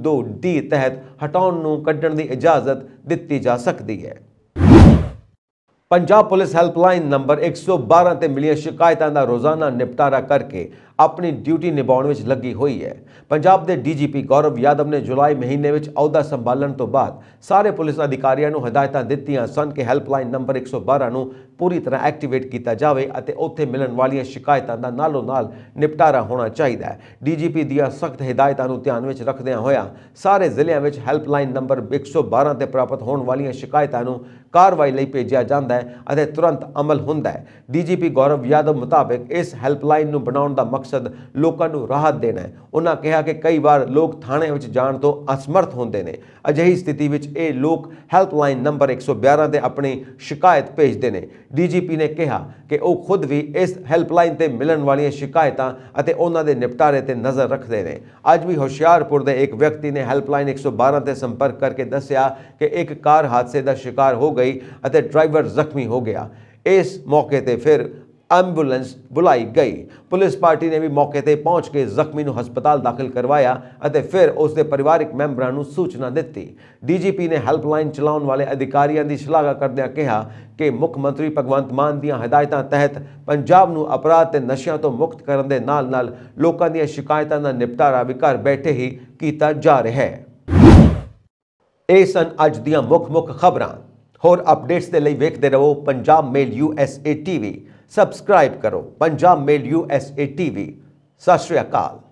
2 ਡੀ ਤਹਿਤ ਹਟਾਉਣ ਨੂੰ ਕੱਢਣ ਦੀ ਇਜਾਜ਼ਤ ਦਿੱਤੀ ਜਾ ਸਕਦੀ ਹੈ ਪੰਜਾਬ ਪੁਲਿਸ ਹੈਲਪਲਾਈਨ ਨੰਬਰ 112 ਤੇ ਮਿਲੀਆਂ ਸ਼ਿਕਾਇਤਾਂ ਦਾ ਰੋਜ਼ਾਨਾ ਨਿਪਟਾਰਾ ਕਰਕੇ ਆਪਣੀ ਡਿਊਟੀ ਨਿਭਾਉਣ ਵਿੱਚ ਲੱਗੀ ਹੋਈ ਹੈ ਪੰਜਾਬ ਦੇ ਡੀਜੀਪੀ ਗੌਰਵ ਯਾਦਵ ਨੇ ਜੁਲਾਈ ਮਹੀਨੇ ਵਿੱਚ ਅਹੁਦਾ ਸੰਭਾਲਣ ਤੋਂ ਬਾਅਦ ਸਾਰੇ ਪੁਲਿਸ ਅਧਿਕਾਰੀਆਂ ਨੂੰ ਹਦਾਇਤਾਂ ਦਿੱਤੀਆਂ ਸਨ ਕਿ ਹੈਲਪਲਾਈਨ ਨੰਬਰ 112 ਨੂੰ ਪੂਰੀ ਤਰ੍ਹਾਂ ਐਕਟੀਵੇਟ ਕੀਤਾ ਜਾਵੇ ਅਤੇ ਉੱਥੇ ਮਿਲਣ ਵਾਲੀਆਂ ਸ਼ਿਕਾਇਤਾਂ ਦਾ ਨਾਲੋ ਨਾਲ ਨਿਪਟਾਰਾ ਹੋਣਾ ਚਾਹੀਦਾ ਹੈ ਡੀਜੀਪੀ ਦੀਆਂ ਸਖਤ ਹਦਾਇਤਾਂ ਨੂੰ ਧਿਆਨ ਵਿੱਚ ਰੱਖਦਿਆਂ ਹੋਇਆਂ ਸਾਰੇ ਜ਼ਿਲ੍ਹਿਆਂ ਵਿੱਚ ਹੈਲਪਲਾਈਨ ਨੰਬਰ 112 ਤੇ ਪ੍ਰਾਪਤ ਹੋਣ ਵਾਲੀਆਂ ਸ਼ਿਕਾਇਤਾਂ ਨੂੰ ਕਾਰਵਾਈ ਲਈ ਭੇਜਿਆ ਜਾਂਦਾ ਹੈ ਅਤੇ ਤੁਰੰਤ ਅਮਲ ਹੁੰਦਾ ਹੈ ਡੀਜੀਪੀ ਗੌਰਵ ਯਾਦਵ ਮੁਤਾਬਕ ਇਸ ਹੈਲਪਲਾਈਨ ਨੂੰ ਬਣਾਉਣ ਦਾ ਮਕਸਦ ਮਕਸਦ ਲੋਕਾਂ ਨੂੰ ਰਾਹਤ ਦੇਣਾ ਹੈ ਉਹਨਾਂ ਕਿਹਾ ਕਿ ਕਈ ਵਾਰ ਲੋਕ ਥਾਣੇ ਵਿੱਚ ਜਾਣ ਤੋਂ ਅਸਮਰਥ ਹੁੰਦੇ ਨੇ ਅਜਿਹੀ ਸਥਿਤੀ ਵਿੱਚ ਇਹ ਲੋਕ ਹੈਲਪਲਾਈਨ ਨੰਬਰ 112 ਤੇ ਆਪਣੀ ਸ਼ਿਕਾਇਤ ਭੇਜਦੇ ਨੇ ਡੀਜੀਪੀ ਨੇ ਕਿਹਾ ਕਿ ਉਹ ਖੁਦ ਵੀ ਇਸ ਹੈਲਪਲਾਈਨ ਤੇ ਮਿਲਣ ਵਾਲੀਆਂ ਸ਼ਿਕਾਇਤਾਂ ਅਤੇ ਉਹਨਾਂ ਦੇ ਨਿਪਟਾਰੇ ਤੇ ਨਜ਼ਰ ਰੱਖਦੇ ਨੇ ਅੱਜ ਵੀ ਹੁਸ਼ਿਆਰਪੁਰ ਦੇ ਇੱਕ ਵਿਅਕਤੀ ਨੇ ਹੈਲਪਲਾਈਨ 112 ਤੇ ਸੰਪਰਕ ਕਰਕੇ ਦੱਸਿਆ ਕਿ ਇੱਕ ਕਾਰ ਹਾਦਸੇ ਦਾ ਸ਼ਿਕਾਰ ਹੋ ਗਈ ਅਤੇ ਡਰਾਈਵਰ ਜ਼ਖਮੀ ਹੋ ਗਿਆ ਇਸ ਮੌਕੇ ਤੇ ਫਿਰ ਐਂਬੂਲੈਂਸ ਬੁਲਾਈ ਗਈ ਪੁਲਿਸ ਪਾਰਟੀ ਨੇ ਵੀ ਮੌਕੇ ਤੇ ਪਹੁੰਚ ਕੇ ਜ਼ਖਮੀ ਨੂੰ ਹਸਪਤਾਲ ਦਾਖਲ ਕਰਵਾਇਆ ਅਤੇ ਫਿਰ ਉਸ ਦੇ ਪਰਿਵਾਰਕ ਮੈਂਬਰਾਂ ਨੂੰ ਸੂਚਨਾ ਦਿੱਤੀ ਡੀਜੀਪੀ ਨੇ ਹੈਲਪਲਾਈਨ ਚਲਾਉਣ ਵਾਲੇ ਅਧਿਕਾਰੀਆਂ ਦੀ ਸ਼ਲਾਘਾ ਕਰਦਿਆਂ ਕਿਹਾ ਕਿ ਮੁੱਖ ਮੰਤਰੀ ਭਗਵੰਤ ਮਾਨ ਦੀਆਂ ਹਦਾਇਤਾਂ ਤਹਿਤ ਪੰਜਾਬ ਨੂੰ ਅਪਰਾਧ ਤੇ ਨਸ਼ਿਆਂ ਤੋਂ ਮੁਕਤ ਕਰਨ ਦੇ ਨਾਲ-ਨਾਲ ਲੋਕਾਂ ਦੀਆਂ ਸ਼ਿਕਾਇਤਾਂ ਦਾ ਨਿਪਟਾਰਾ ਵੀ ਘਰ ਬੈਠੇ ਹੀ ਕੀਤਾ ਜਾ ਰਿਹਾ ਹੈ ਇਹ ਸਨ ਅੱਜ ਦੀਆਂ ਮੁੱਖ-ਮੁੱਖ ਖਬਰਾਂ ਹੋਰ ਅਪਡੇਟਸ ਦੇ ਲਈ ਵੇਖਦੇ ਰਹੋ Punjab Mail USA TV subscribe ਕਰੋ ਪੰਜਾਬ ਮੇਲ ਯੂਐਸਏ ਟੀਵੀ ਸਤਿ ਸ਼੍ਰੀ ਅਕਾਲ